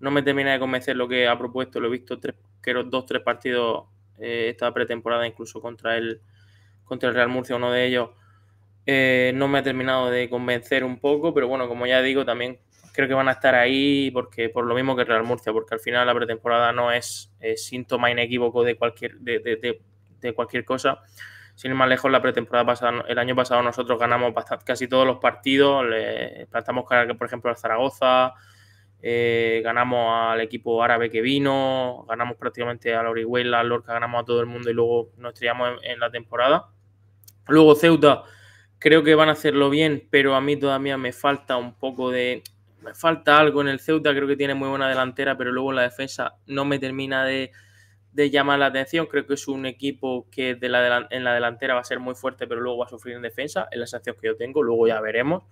No me termina de convencer lo que ha propuesto, lo he visto tres, creo, dos, tres partidos eh, esta pretemporada, incluso contra el, contra el Real Murcia, uno de ellos eh, no me ha terminado de convencer un poco, pero bueno, como ya digo, también creo que van a estar ahí porque por lo mismo que Real Murcia, porque al final la pretemporada no es, síntoma inequívoco de cualquier, de, cualquier cosa. Sin ir más lejos, la pretemporada pasada, el año pasado nosotros ganamos casi todos los partidos, plantamos cara, por ejemplo, al Zaragoza, eh, ganamos al equipo árabe que vino, ganamos prácticamente a la Orihuela, al Lorca, ganamos a todo el mundo y luego nos estrellamos en la temporada. Luego Ceuta creo que van a hacerlo bien, pero a mí todavía me falta un poco de. Me falta algo en el Ceuta, creo que tiene muy buena delantera, pero luego la defensa no me termina de, llamar la atención. Creo que es un equipo que en la delantera va a ser muy fuerte, pero luego va a sufrir en defensa, es la sensación que yo tengo, luego ya veremos.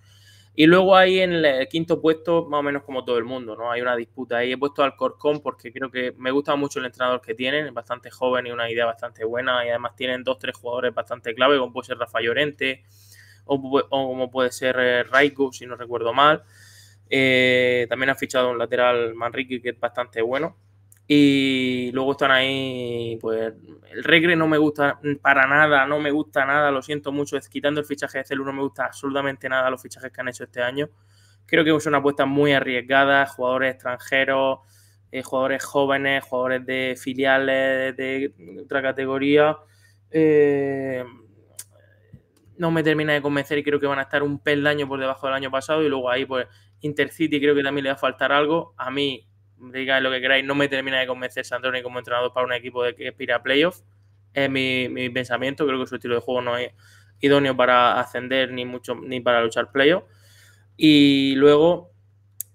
Y luego ahí en el quinto puesto, más o menos como todo el mundo, ¿no? Hay una disputa ahí. He puesto al Corcón porque creo que me gusta mucho el entrenador que tienen, es bastante joven y una idea bastante buena. Y además tienen dos, tres jugadores bastante clave, como puede ser Rafa Llorente, o, como puede ser eh, Raikou, si no recuerdo mal. Eh, también han fichado un lateral Manrique que es bastante bueno. Y luego están ahí, pues el Regre no me gusta para nada, no me gusta nada, lo siento mucho, es, quitando el fichaje de Celu no me gusta absolutamente nada los fichajes que han hecho este año. Creo que es una apuesta muy arriesgada, jugadores extranjeros, eh, jugadores jóvenes, jugadores de filiales de, de otra categoría. Eh, no me termina de convencer y creo que van a estar un peldaño por debajo del año pasado y luego ahí pues Intercity creo que también le va a faltar algo. A mí, digáis lo que queráis, no me termina de convencer Sandroni como entrenador para un equipo de que aspira a playoffs. Es mi, pensamiento, creo que su estilo de juego no es idóneo para ascender ni mucho ni para luchar playoff Y luego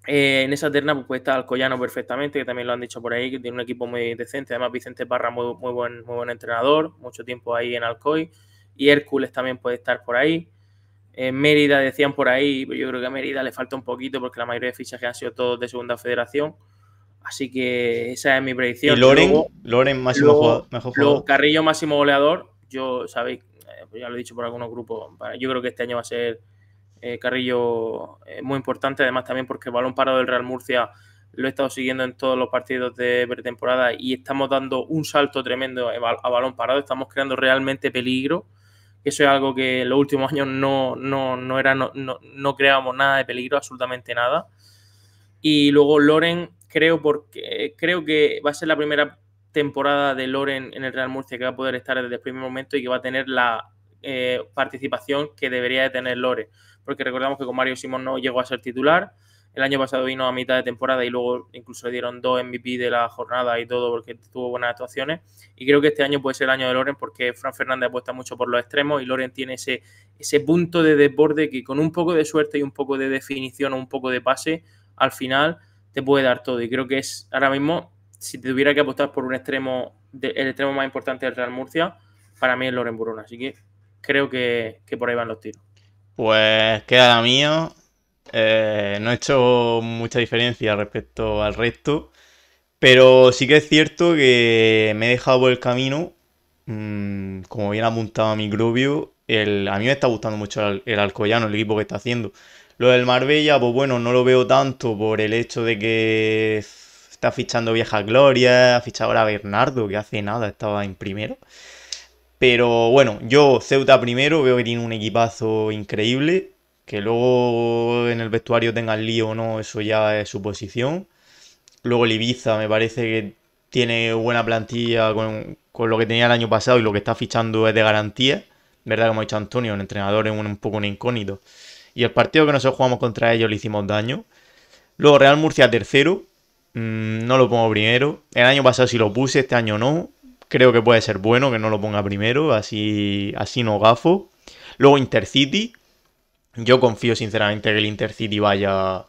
eh, en esa terna pues, está Alcoyano perfectamente, que también lo han dicho por ahí, que tiene un equipo muy decente. Además, Vicente Parra, muy, buen, muy buen entrenador, mucho tiempo ahí en Alcoy y Hércules también puede estar por ahí. Eh, Mérida decían por ahí, pero yo creo que a Mérida le falta un poquito porque la mayoría de fichajes han sido todos de segunda federación. Así que esa es mi predicción. Y Loren, Loren máximo jugador, mejor Carrillo máximo goleador. Yo sabéis, eh, pues ya lo he dicho por algunos grupos, yo creo que este año va a ser eh, Carrillo muy importante. Además también porque el balón parado del Real Murcia lo he estado siguiendo en todos los partidos de pretemporada y estamos dando un salto tremendo a balón parado. Estamos creando realmente peligro eso es algo que en los últimos años no, no, no era, no, no, creábamos nada de peligro, absolutamente nada. Y luego Loren, creo, porque, creo que va a ser la primera temporada de Loren en el Real Murcia que va a poder estar desde el primer momento y que va a tener la eh, participación que debería de tener Loren. Porque recordamos que con Mario Simón no llegó a ser titular, el año pasado vino a mitad de temporada y luego incluso le dieron dos MVP de la jornada y todo porque tuvo buenas actuaciones. Y creo que este año puede ser el año de Loren porque Fran Fernández apuesta mucho por los extremos y Loren tiene ese, ese punto de desborde que con un poco de suerte y un poco de definición o un poco de pase, al final te puede dar todo. Y creo que es ahora mismo, si te tuviera que apostar por un extremo, el extremo más importante del Real Murcia, para mí es Loren Burona. Así que creo que, por ahí van los tiros. Pues queda la mía eh, no he hecho mucha diferencia respecto al resto. Pero sí que es cierto que me he dejado por el camino, mm, como bien a Microbio, el, a mí me está gustando mucho el, Alcoyano, el equipo que está haciendo. Lo del Marbella, pues bueno, no lo veo tanto por el hecho de que está fichando Vieja Gloria, ha fichado ahora a Bernardo, que hace nada estaba en primero. Pero bueno, yo Ceuta primero, veo que tiene un equipazo increíble. Que luego en el vestuario tengan lío o no, eso ya es su posición. Luego el Ibiza me parece que tiene buena plantilla con, lo que tenía el año pasado y lo que está fichando es de garantía. ¿Verdad? Como ha dicho Antonio, el entrenador es un, poco un incógnito. Y el partido que nosotros jugamos contra ellos le hicimos daño. Luego Real Murcia tercero. Mm, no lo pongo primero. El año pasado sí lo puse, este año no. Creo que puede ser bueno que no lo ponga primero, así, así no gafo. Luego Intercity. Yo confío sinceramente que el Intercity vaya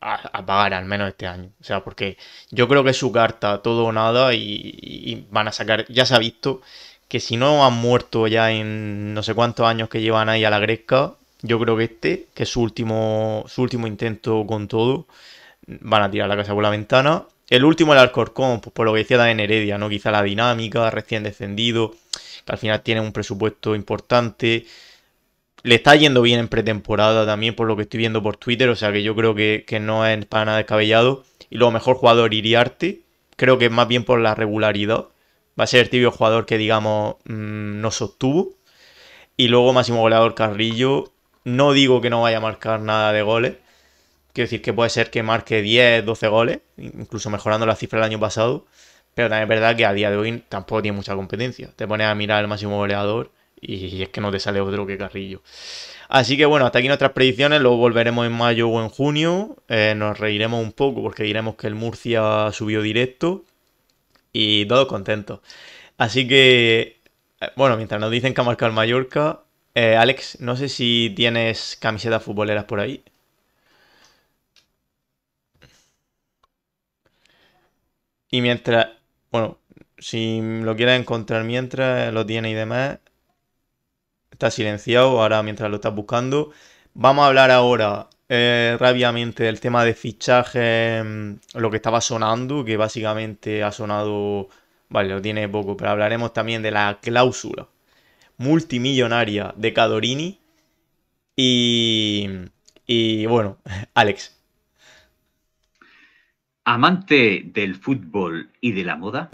a, pagar al menos este año. O sea, porque yo creo que es su carta, todo o nada, y, van a sacar, ya se ha visto que si no han muerto ya en no sé cuántos años que llevan ahí a la gresca, yo creo que este, que es su último, su último intento con todo, van a tirar la casa por la ventana. El último el Alcorcón, pues por lo que decía también Heredia, ¿no? Quizá la dinámica, recién descendido, que al final tiene un presupuesto importante. Le está yendo bien en pretemporada también, por lo que estoy viendo por Twitter, o sea que yo creo que, no es para nada descabellado. Y luego, mejor jugador Iriarte, creo que es más bien por la regularidad. Va a ser el tibio jugador que, digamos, mm, no nos sostuvo. Y luego, máximo goleador Carrillo. No digo que no vaya a marcar nada de goles. Quiero decir que puede ser que marque 10, 12 goles, incluso mejorando la cifra del año pasado. Pero también es verdad que a día de hoy tampoco tiene mucha competencia. Te pones a mirar el máximo goleador y es que no te sale otro que Carrillo. Así que bueno, hasta aquí nuestras predicciones. Luego volveremos en mayo o en junio. Eh, nos reiremos un poco porque diremos que el Murcia subió directo. Y todos contentos. Así que, eh, bueno, mientras nos dicen que ha marcado el Mallorca, eh, Alex, no sé si tienes camisetas futboleras por ahí. Y mientras, bueno, si lo quieres encontrar mientras lo tiene y demás, está silenciado ahora mientras lo estás buscando. Vamos a hablar ahora eh, rápidamente del tema de fichaje, mm, lo que estaba sonando, que básicamente ha sonado, vale, lo tiene poco, pero hablaremos también de la cláusula multimillonaria de Cadorini y, y bueno, Alex. Amante del fútbol y de la moda,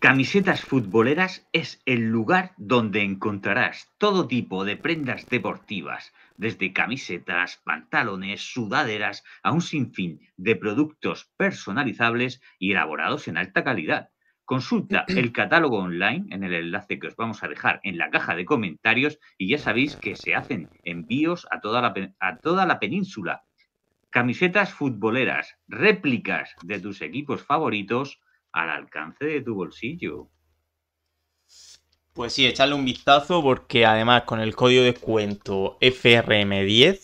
Camisetas Futboleras es el lugar donde encontrarás todo tipo de prendas deportivas, desde camisetas, pantalones, sudaderas, a un sinfín de productos personalizables y elaborados en alta calidad. Consulta el catálogo online en el enlace que os vamos a dejar en la caja de comentarios y ya sabéis que se hacen envíos a toda la, a toda la península. Camisetas futboleras, réplicas de tus equipos favoritos, al alcance de tu bolsillo. Pues sí, echarle un vistazo porque además con el código de descuento FRM10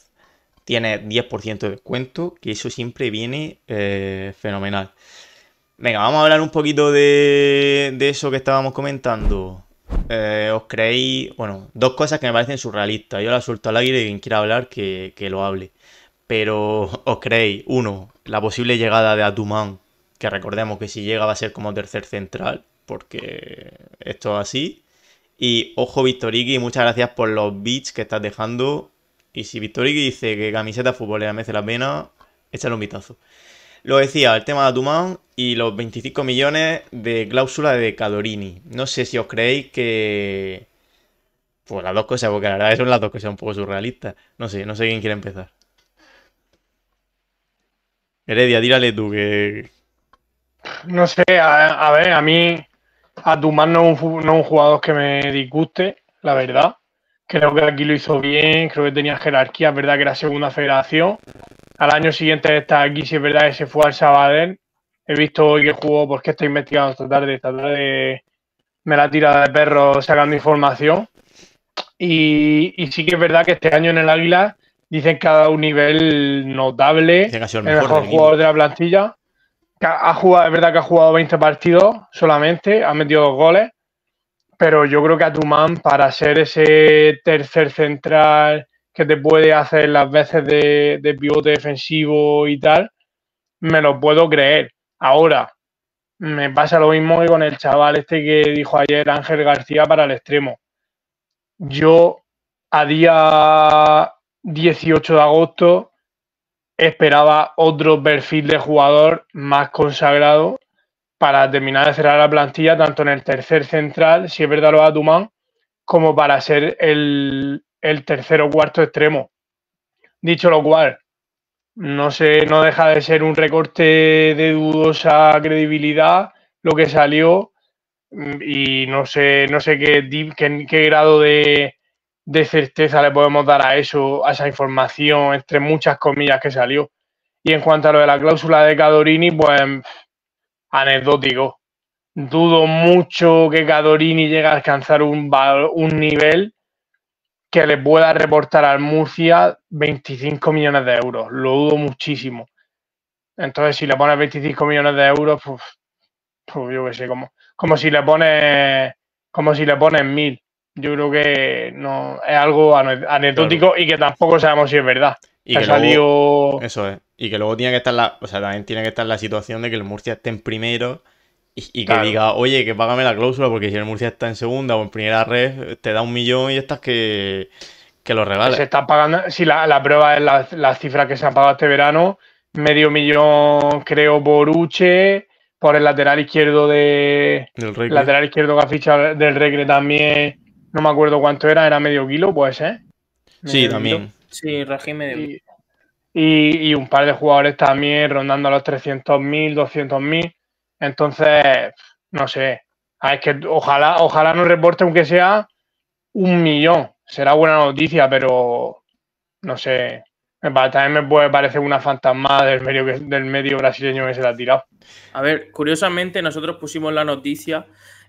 Tiene 10% de descuento, que eso siempre viene eh, fenomenal. Venga, vamos a hablar un poquito de, de eso que estábamos comentando. Eh, os creéis, bueno, dos cosas que me parecen surrealistas. Yo las suelto al aire y quien quiera hablar que, que lo hable. Pero os creéis, uno, la posible llegada de Atumán recordemos que si llega va a ser como tercer central, porque esto es así. Y ojo Victorigui, muchas gracias por los bits que estás dejando. Y si Victorigui dice que camiseta futbolera merece la pena, échale un vistazo. Lo decía, el tema de Atumán y los 25 millones de cláusula de Cadorini. No sé si os creéis que... Pues las dos cosas, porque la verdad son las dos cosas un poco surrealistas. No sé, no sé quién quiere empezar. Heredia, dírale tú que, no sé, a, ver, a mí a no es un, jugador que me disguste, la verdad. Creo que aquí lo hizo bien, creo que tenía jerarquía, es verdad que era segunda federación. Al año siguiente está aquí, si es verdad que se fue al Sabadell. He visto hoy que jugó, porque pues, estoy investigando esta tarde, esta tarde me la tira de perro sacando información. Y, sí que es verdad que este año en el Águila dicen que ha dado un nivel notable, el mejor jugador de la plantilla ha jugado, es verdad que ha jugado 20 partidos solamente, ha metido dos goles, pero yo creo que a Truman para ser ese tercer central que te puede hacer las veces de, de pivote defensivo y tal, me lo puedo creer. Ahora, me pasa lo mismo que con el chaval este que dijo ayer Ángel García para el extremo. Yo a día 18 de agosto esperaba otro perfil de jugador más consagrado para terminar de cerrar la plantilla, tanto en el tercer central, si es verdad lo de Tumán, como para ser el, el tercero cuarto extremo. Dicho lo cual, no, se, no deja de ser un recorte de dudosa credibilidad lo que salió mm, y no sé, no sé qué grado de, de certeza le podemos dar a eso, a esa información, entre muchas comillas que salió. Y en cuanto a lo de la cláusula de Cadorini, pues anecdótico. Dudo mucho que Cadorini llegue a alcanzar un, un nivel que le pueda reportar al Murcia 25 millones de euros. Lo dudo muchísimo. Entonces, si le pones 25 millones de euros, pues, pues, yo qué sé, como, como si le pones como si le pones mil yo creo que no es algo anecdótico y que tampoco sabemos si es verdad. Y ha eso es. Y que luego tiene que estar la, o sea, también tiene que estar la situación de que el Murcia esté en primero y, que diga, oye, que págame la cláusula, porque si el Murcia está en segunda o en primera red, te da un millón y estás que, que lo regales. Se está pagando, si la, prueba es las la cifras que se han pagado este verano, medio millón, creo, por Uche, por el lateral izquierdo de. Del Lateral izquierdo que ha fichado del Recre también no me acuerdo cuánto era, era medio kilo, pues, ¿eh? sí, también. Sí, régimen medio y, Y, un par de jugadores también rondando los 300.000, 200.000. Entonces, no sé. Ah, es que ojalá, ojalá no reporte, aunque sea un millón. Será buena noticia, pero no sé. También me puede parecer una fantasmada del medio, del medio brasileño que se la ha tirado. A ver, curiosamente nosotros pusimos la noticia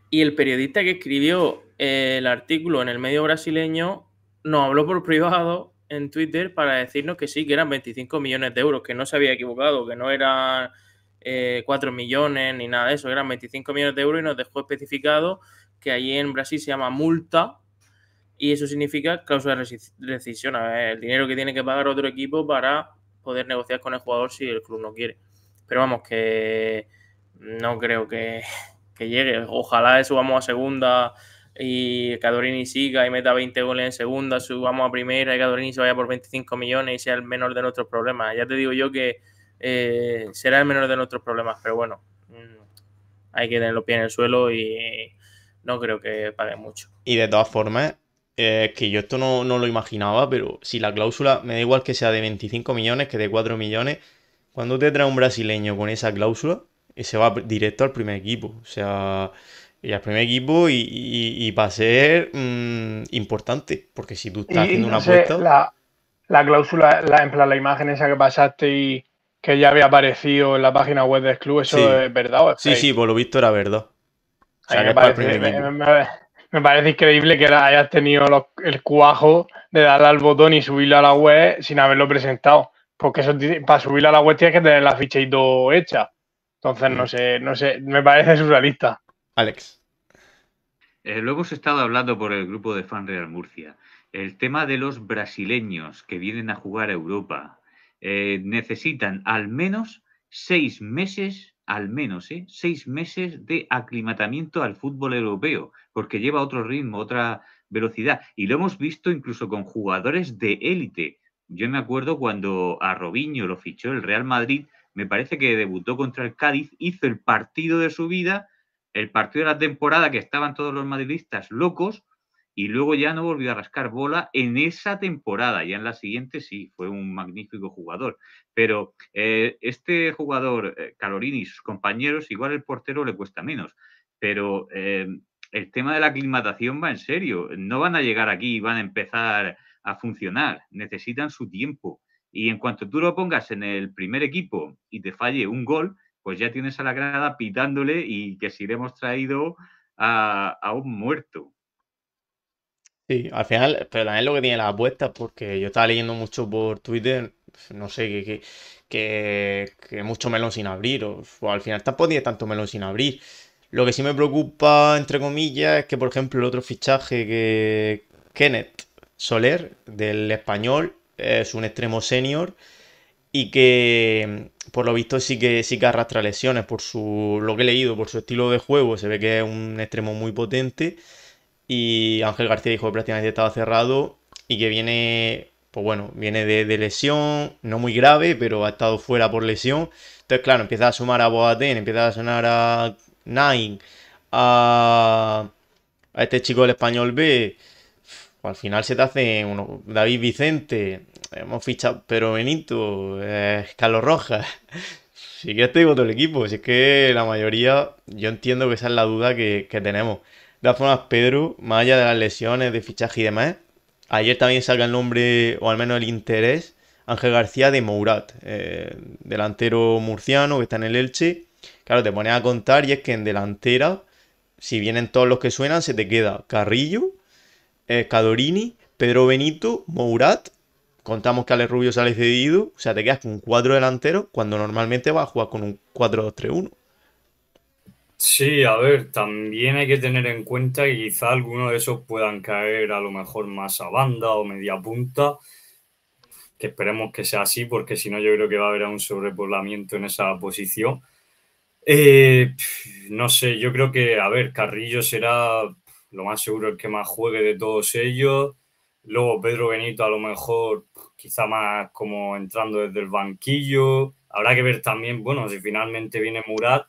y el periodista que escribió eh, el artículo en el medio brasileño nos habló por privado en Twitter para decirnos que sí, que eran 25 millones de euros, que no se había equivocado, que no eran 4 eh, millones ni nada de eso, eran 25 millones de euros y nos dejó especificado que allí en Brasil se llama multa y eso significa causa de rescisión, el dinero que tiene que pagar otro equipo para poder negociar con el jugador si el club no quiere. Pero vamos, que no creo que, que llegue. Ojalá subamos a segunda y Cadorini siga y meta 20 goles en segunda, subamos a primera y Cadorini se vaya por 25 millones y sea el menor de nuestros problemas. Ya te digo yo que eh, será el menor de nuestros problemas, pero bueno, mm, hay que tener los pies en el suelo y no creo que pague mucho. Y de todas formas, eh, que yo esto no, no, lo imaginaba, pero si la cláusula, me da igual que sea de 25 millones que de 4 millones, cuando te trae un brasileño con esa cláusula, y se va directo al primer equipo. O sea, y al primer equipo y, va a ser mm, importante, porque si tú estás haciendo una apuesta. La, cláusula, la, en plan, la imagen esa que pasaste y que ya había aparecido en la página web del club, ¿eso es verdad es Sí, sí, por lo visto era verdad. O sea, que me, parece, me, parece increíble que hayas tenido el cuajo de darle al botón y subirlo a la web sin haberlo presentado. Porque eso para subirlo a la web tienes que tener la ficha y todo hecha. Entonces, no mm. sé, no sé, me parece surrealista. Alex. Eh, luego se estado hablando por el grupo de Fan Real Murcia. El tema de los brasileños que vienen a jugar a Europa eh, necesitan al menos seis meses, al menos, eh, seis meses de aclimatamiento al fútbol europeo, porque lleva otro ritmo, otra velocidad. Y lo hemos visto incluso con jugadores de élite. Yo me acuerdo cuando a Robinho lo fichó el Real Madrid, me parece que debutó contra el Cádiz, hizo el partido de su vida, el partido de la temporada que estaban todos los madridistas locos, y luego ya no volvió a rascar bola en esa temporada, ya en la siguiente sí, fue un magnífico jugador. Pero eh, este jugador, eh, Calorini y sus compañeros, igual el portero le cuesta menos, pero eh, el tema de la aclimatación va en serio, no van a llegar aquí y van a empezar a funcionar, necesitan su tiempo. Y en cuanto tú lo pongas en el primer equipo y te falle un gol, pues ya tienes a la grada pitándole y que si hemos traído a, un muerto. Sí, al final, pero también lo que tiene la apuesta. porque yo estaba leyendo mucho por Twitter, no sé, que, que, mucho melón sin abrir, o, o pues al final tampoco tiene tanto melón sin abrir. Lo que sí me preocupa, entre comillas, es que, por ejemplo, el otro fichaje que Kenneth Soler, del español, es un extremo senior y que por lo visto sí que, arrastra lesiones por su, lo que he leído, por su estilo de juego. Se ve que es un extremo muy potente y Ángel García dijo que prácticamente estaba cerrado y que viene, pues bueno, viene de, lesión, no muy grave, pero ha estado fuera por lesión. Entonces, claro, empieza a sumar a Boateng, empieza a sonar a Nine, a, a este chico del español B, pues al final se te hace uno, David Vicente, hemos fichado Pero Benito, eh, Carlos Rojas. Si quieres te digo todo el equipo, si es que la mayoría, yo entiendo que esa es la duda que, tenemos. De todas formas, Pedro, más allá de las lesiones, de fichaje y demás, ayer también saca el nombre, o al menos el interés, Ángel García de Mourat, eh, delantero murciano que está en el Elche. Claro, te pones a contar y es que en delantera, si vienen todos los que suenan, se te queda Carrillo, eh, Cadorini, Pedro Benito, Mourat. Contamos que Ale Rubio sale cedido. O sea, te quedas con cuatro delanteros cuando normalmente vas a jugar con un 4-2-3-1. Sí, a ver, también hay que tener en cuenta que quizá algunos de esos puedan caer a lo mejor más a banda o media punta, que esperemos que sea así, porque si no yo creo que va a haber un sobrepoblamiento en esa posición. Eh, no sé, yo creo que, a ver, Carrillo será lo más seguro el que más juegue de todos ellos. Luego Pedro Benito a lo mejor quizá más como entrando desde el banquillo. Habrá que ver también, bueno, si finalmente viene Murat,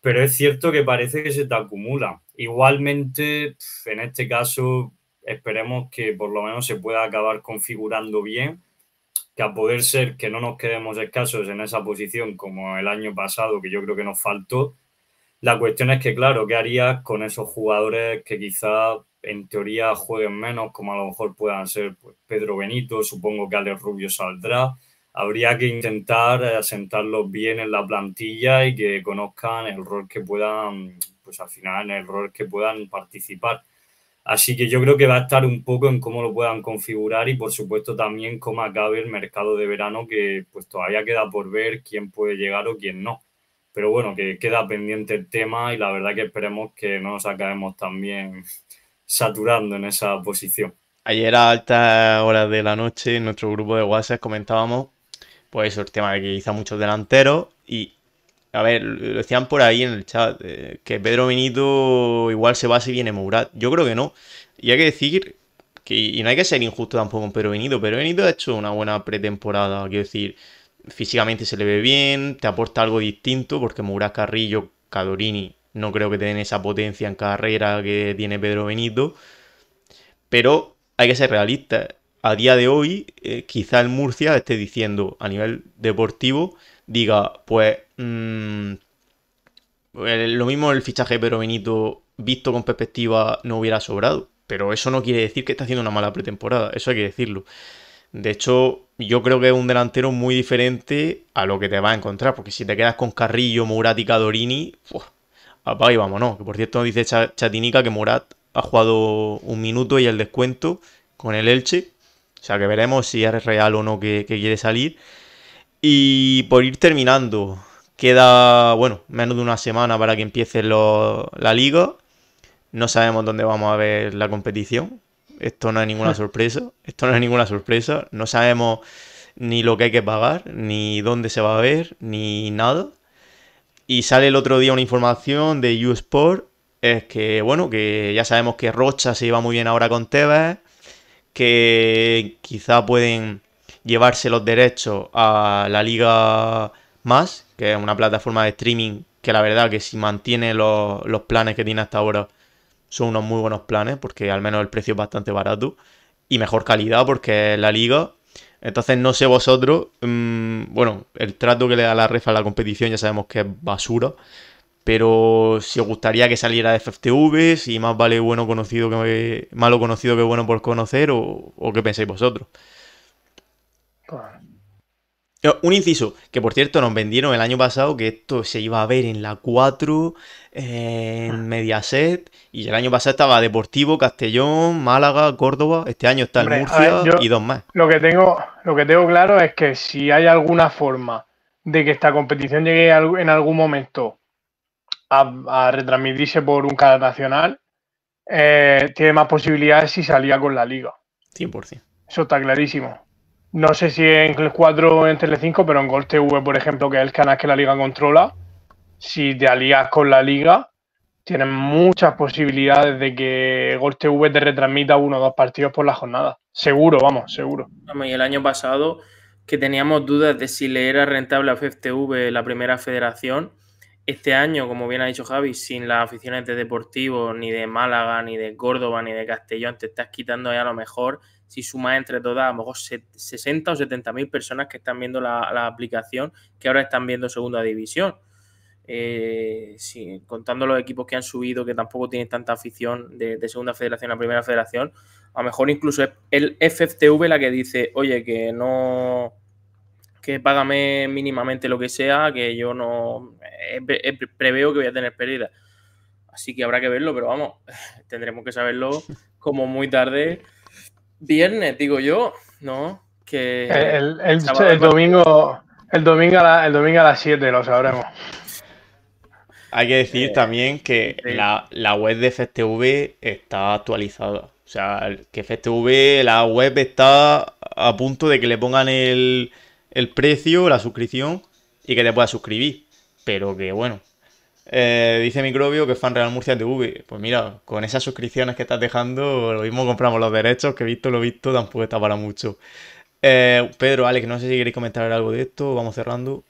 pero es cierto que parece que se te acumula. Igualmente, en este caso, esperemos que por lo menos se pueda acabar configurando bien, que a poder ser que no nos quedemos escasos en esa posición como el año pasado, que yo creo que nos faltó, la cuestión es que, claro, ¿qué harías con esos jugadores que quizás en teoría jueguen menos, como a lo mejor puedan ser pues, Pedro Benito, supongo que Alex Rubio saldrá? Habría que intentar eh, asentarlos bien en la plantilla y que conozcan el rol que puedan, pues al final, en el rol que puedan participar. Así que yo creo que va a estar un poco en cómo lo puedan configurar y por supuesto también cómo acabe el mercado de verano que pues todavía queda por ver quién puede llegar o quién no. Pero bueno, que queda pendiente el tema y la verdad que esperemos que no nos acabemos también saturando en esa posición. Ayer a altas horas de la noche en nuestro grupo de WhatsApp comentábamos pues el tema de que quizá muchos delanteros y a ver, lo decían por ahí en el chat, eh, que Pedro Benito igual se va si viene Mourad. Yo creo que no. Y hay que decir que y no hay que ser injusto tampoco con Pedro Benito. Pedro Benito ha hecho una buena pretemporada. Quiero decir, físicamente se le ve bien, te aporta algo distinto, porque Murat Carrillo, Cadorini, no creo que tengan esa potencia en carrera que tiene Pedro Benito. Pero hay que ser realistas. A día de hoy, eh, quizá el Murcia esté diciendo a nivel deportivo, diga, pues, mm, pues lo mismo el fichaje de Pedro Benito visto con perspectiva no hubiera sobrado. Pero eso no quiere decir que esté haciendo una mala pretemporada, eso hay que decirlo. De hecho, yo creo que es un delantero muy diferente a lo que te va a encontrar, porque si te quedas con Carrillo, Murat y Cadorini, apaga y vámonos. Que por cierto dice Chatinica que Murat ha jugado un minuto y el descuento con el Elche. O sea que veremos si es real o no que, quiere salir. Y por ir terminando, queda, bueno, menos de una semana para que empiece la liga. No sabemos dónde vamos a ver la competición. Esto no es ninguna ah. sorpresa. Esto no es ninguna sorpresa. No sabemos ni lo que hay que pagar, ni dónde se va a ver, ni nada. Y sale el otro día una información de U-Sport, Es que, bueno, que ya sabemos que Rocha se lleva muy bien ahora con Tevez, Que quizá pueden llevarse los derechos a la Liga Más, que es una plataforma de streaming que la verdad que si mantiene los, los planes que tiene hasta ahora son unos muy buenos planes porque al menos el precio es bastante barato y mejor calidad porque es la liga. Entonces no sé vosotros, mm, bueno, el trato que le da la ref a la competición ya sabemos que es basura, pero si os gustaría que saliera de FFTV, si más vale bueno conocido que malo conocido que bueno por conocer o, o qué pensáis vosotros. Pues, un inciso, que por cierto nos vendieron el año pasado que esto se iba a ver en la 4, en ah. Mediaset, y el año pasado estaba Deportivo, Castellón, Málaga, Córdoba, este año está Murcia y dos más. Lo que, tengo, lo que tengo claro es que si hay alguna forma de que esta competición llegue en algún momento a, retransmitirse por un canal nacional, eh, tiene más posibilidades si salía con la liga. 100%. Eso está clarísimo. No sé si en el 4 o en Tele5, pero en Gol TV, por ejemplo, que es el canal que la liga controla, si te alías con la liga, tienes muchas posibilidades de que Gol TV te retransmita uno o dos partidos por la jornada. Seguro, vamos, seguro. Y el año pasado que teníamos dudas de si le era rentable a FFTV la primera federación. Este año, como bien ha dicho Javi, sin las aficiones de Deportivo, ni de Málaga, ni de Córdoba, ni de Castellón, te estás quitando ya lo mejor si sumas entre todas a lo mejor 60 o 70 mil personas que están viendo la, aplicación, que ahora están viendo segunda división. Eh, contando los equipos que han subido, que tampoco tienen tanta afición de, segunda federación a primera federación, a lo mejor incluso el FFTV la que dice, oye, que no, que págame mínimamente lo que sea, que yo no eh, eh, preveo que voy a tener pérdida. Así que habrá que verlo, pero vamos, tendremos que saberlo como muy tarde viernes, digo yo, ¿no? Que el, domingo, el domingo a el domingo a las 7 lo sabremos. Hay que decir eh, también que la, web de FTV está actualizada. O sea, que FTV, la web está a punto de que le pongan el, el precio, la suscripción y que le pueda suscribir. Pero que bueno, eh, dice Microbio que es fan Real Murcia TV. Pues mira, con esas suscripciones que estás dejando, lo mismo compramos los derechos, que visto lo visto tampoco está para mucho. Eh, Pedro, Alex, no sé si queréis comentar algo de esto, vamos cerrando.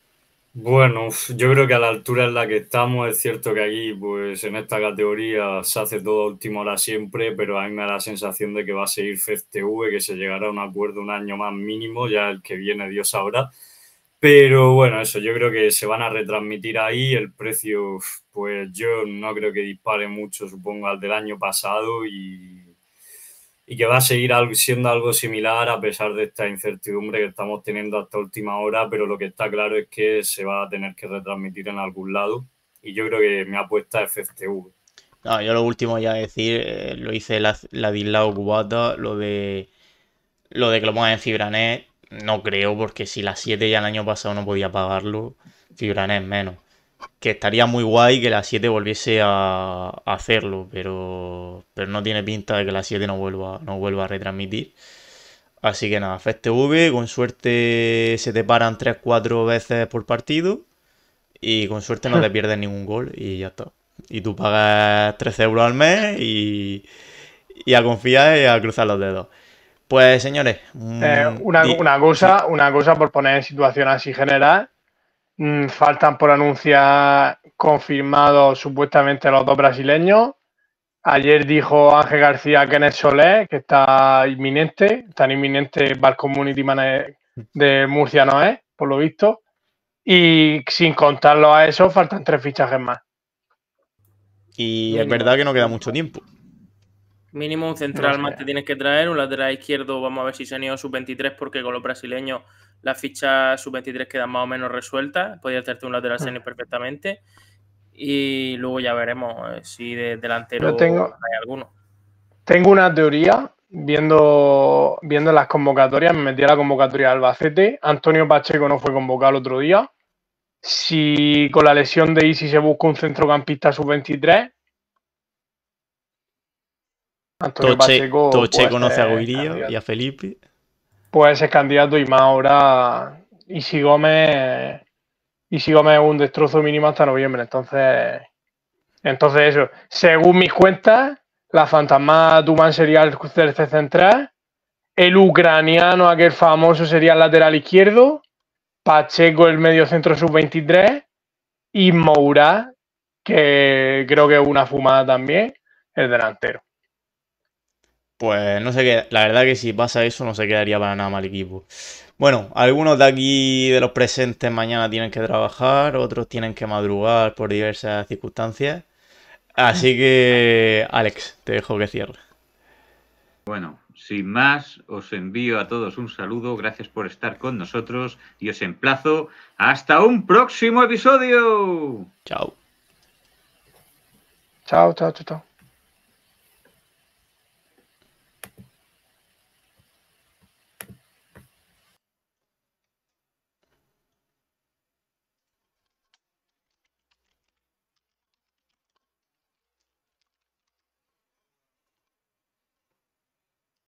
Bueno, yo creo que a la altura en la que estamos, es cierto que aquí, pues en esta categoría se hace todo a la siempre, pero a mí me da la sensación de que va a seguir FESTV, que se llegará a un acuerdo un año más mínimo, ya el que viene Dios sabrá. Pero bueno, eso yo creo que se van a retransmitir ahí. El precio, pues yo no creo que dispare mucho, supongo, al del año pasado y, que va a seguir siendo algo similar a pesar de esta incertidumbre que estamos teniendo hasta última hora. Pero lo que está claro es que se va a tener que retransmitir en algún lado y yo creo que me apuesta es No, yo lo último ya decir, eh, lo hice la, la Dislao Cubata, lo de lo de que lo pongan en Fibranet no creo, porque si la 7 ya el año pasado no podía pagarlo, Fibranes menos. Que estaría muy guay que la 7 volviese a, hacerlo, pero, pero no tiene pinta de que la 7 no vuelva, no vuelva a retransmitir. Así que nada, FestV, con suerte se te paran 3-4 veces por partido y con suerte no te pierdes ningún gol y ya está. Y tú pagas 13 euros al mes y, y a confiar y a cruzar los dedos. Pues señores. Eh, mm, una, cosa, una cosa por poner en situación así general. Mm, faltan por anunciar confirmados supuestamente los dos brasileños. Ayer dijo Ángel García el Solé, que está inminente, tan inminente el Community Manager de Murcia no es, por lo visto. Y sin contarlo a eso, faltan tres fichajes más. Y es verdad que no queda mucho tiempo. Mínimo un central más te tienes que traer, un lateral izquierdo, vamos a ver si se han ido sub-23 porque con los brasileños la ficha sub-23 queda más o menos resuelta Podría hacerte un lateral ah. senior perfectamente y luego ya veremos eh, si de delantero tengo, hay alguno. Tengo una teoría, viendo, viendo las convocatorias, me metí a la convocatoria de Albacete, Antonio Pacheco no fue convocado el otro día, si con la lesión de Isi se busca un centrocampista sub-23, Antonio Toche, Pacheco, conoce a y a Felipe. Pues es candidato y más ahora. Y si Gómez. Y si Gómez es un destrozo mínimo hasta noviembre. Entonces. Entonces, eso. Según mis cuentas, la fantasma Duman sería el tercer central. El ucraniano, aquel famoso, sería el lateral izquierdo. Pacheco, el medio centro sub-23. Y Moura, que creo que es una fumada también, el delantero pues no sé qué. La verdad que si pasa eso no se quedaría para nada mal equipo. Bueno, algunos de aquí, de los presentes, mañana tienen que trabajar, otros tienen que madrugar por diversas circunstancias. Así que, Alex, te dejo que cierre. Bueno, sin más, os envío a todos un saludo, gracias por estar con nosotros y os emplazo hasta un próximo episodio. Chao. Chao, chao, chao, chao.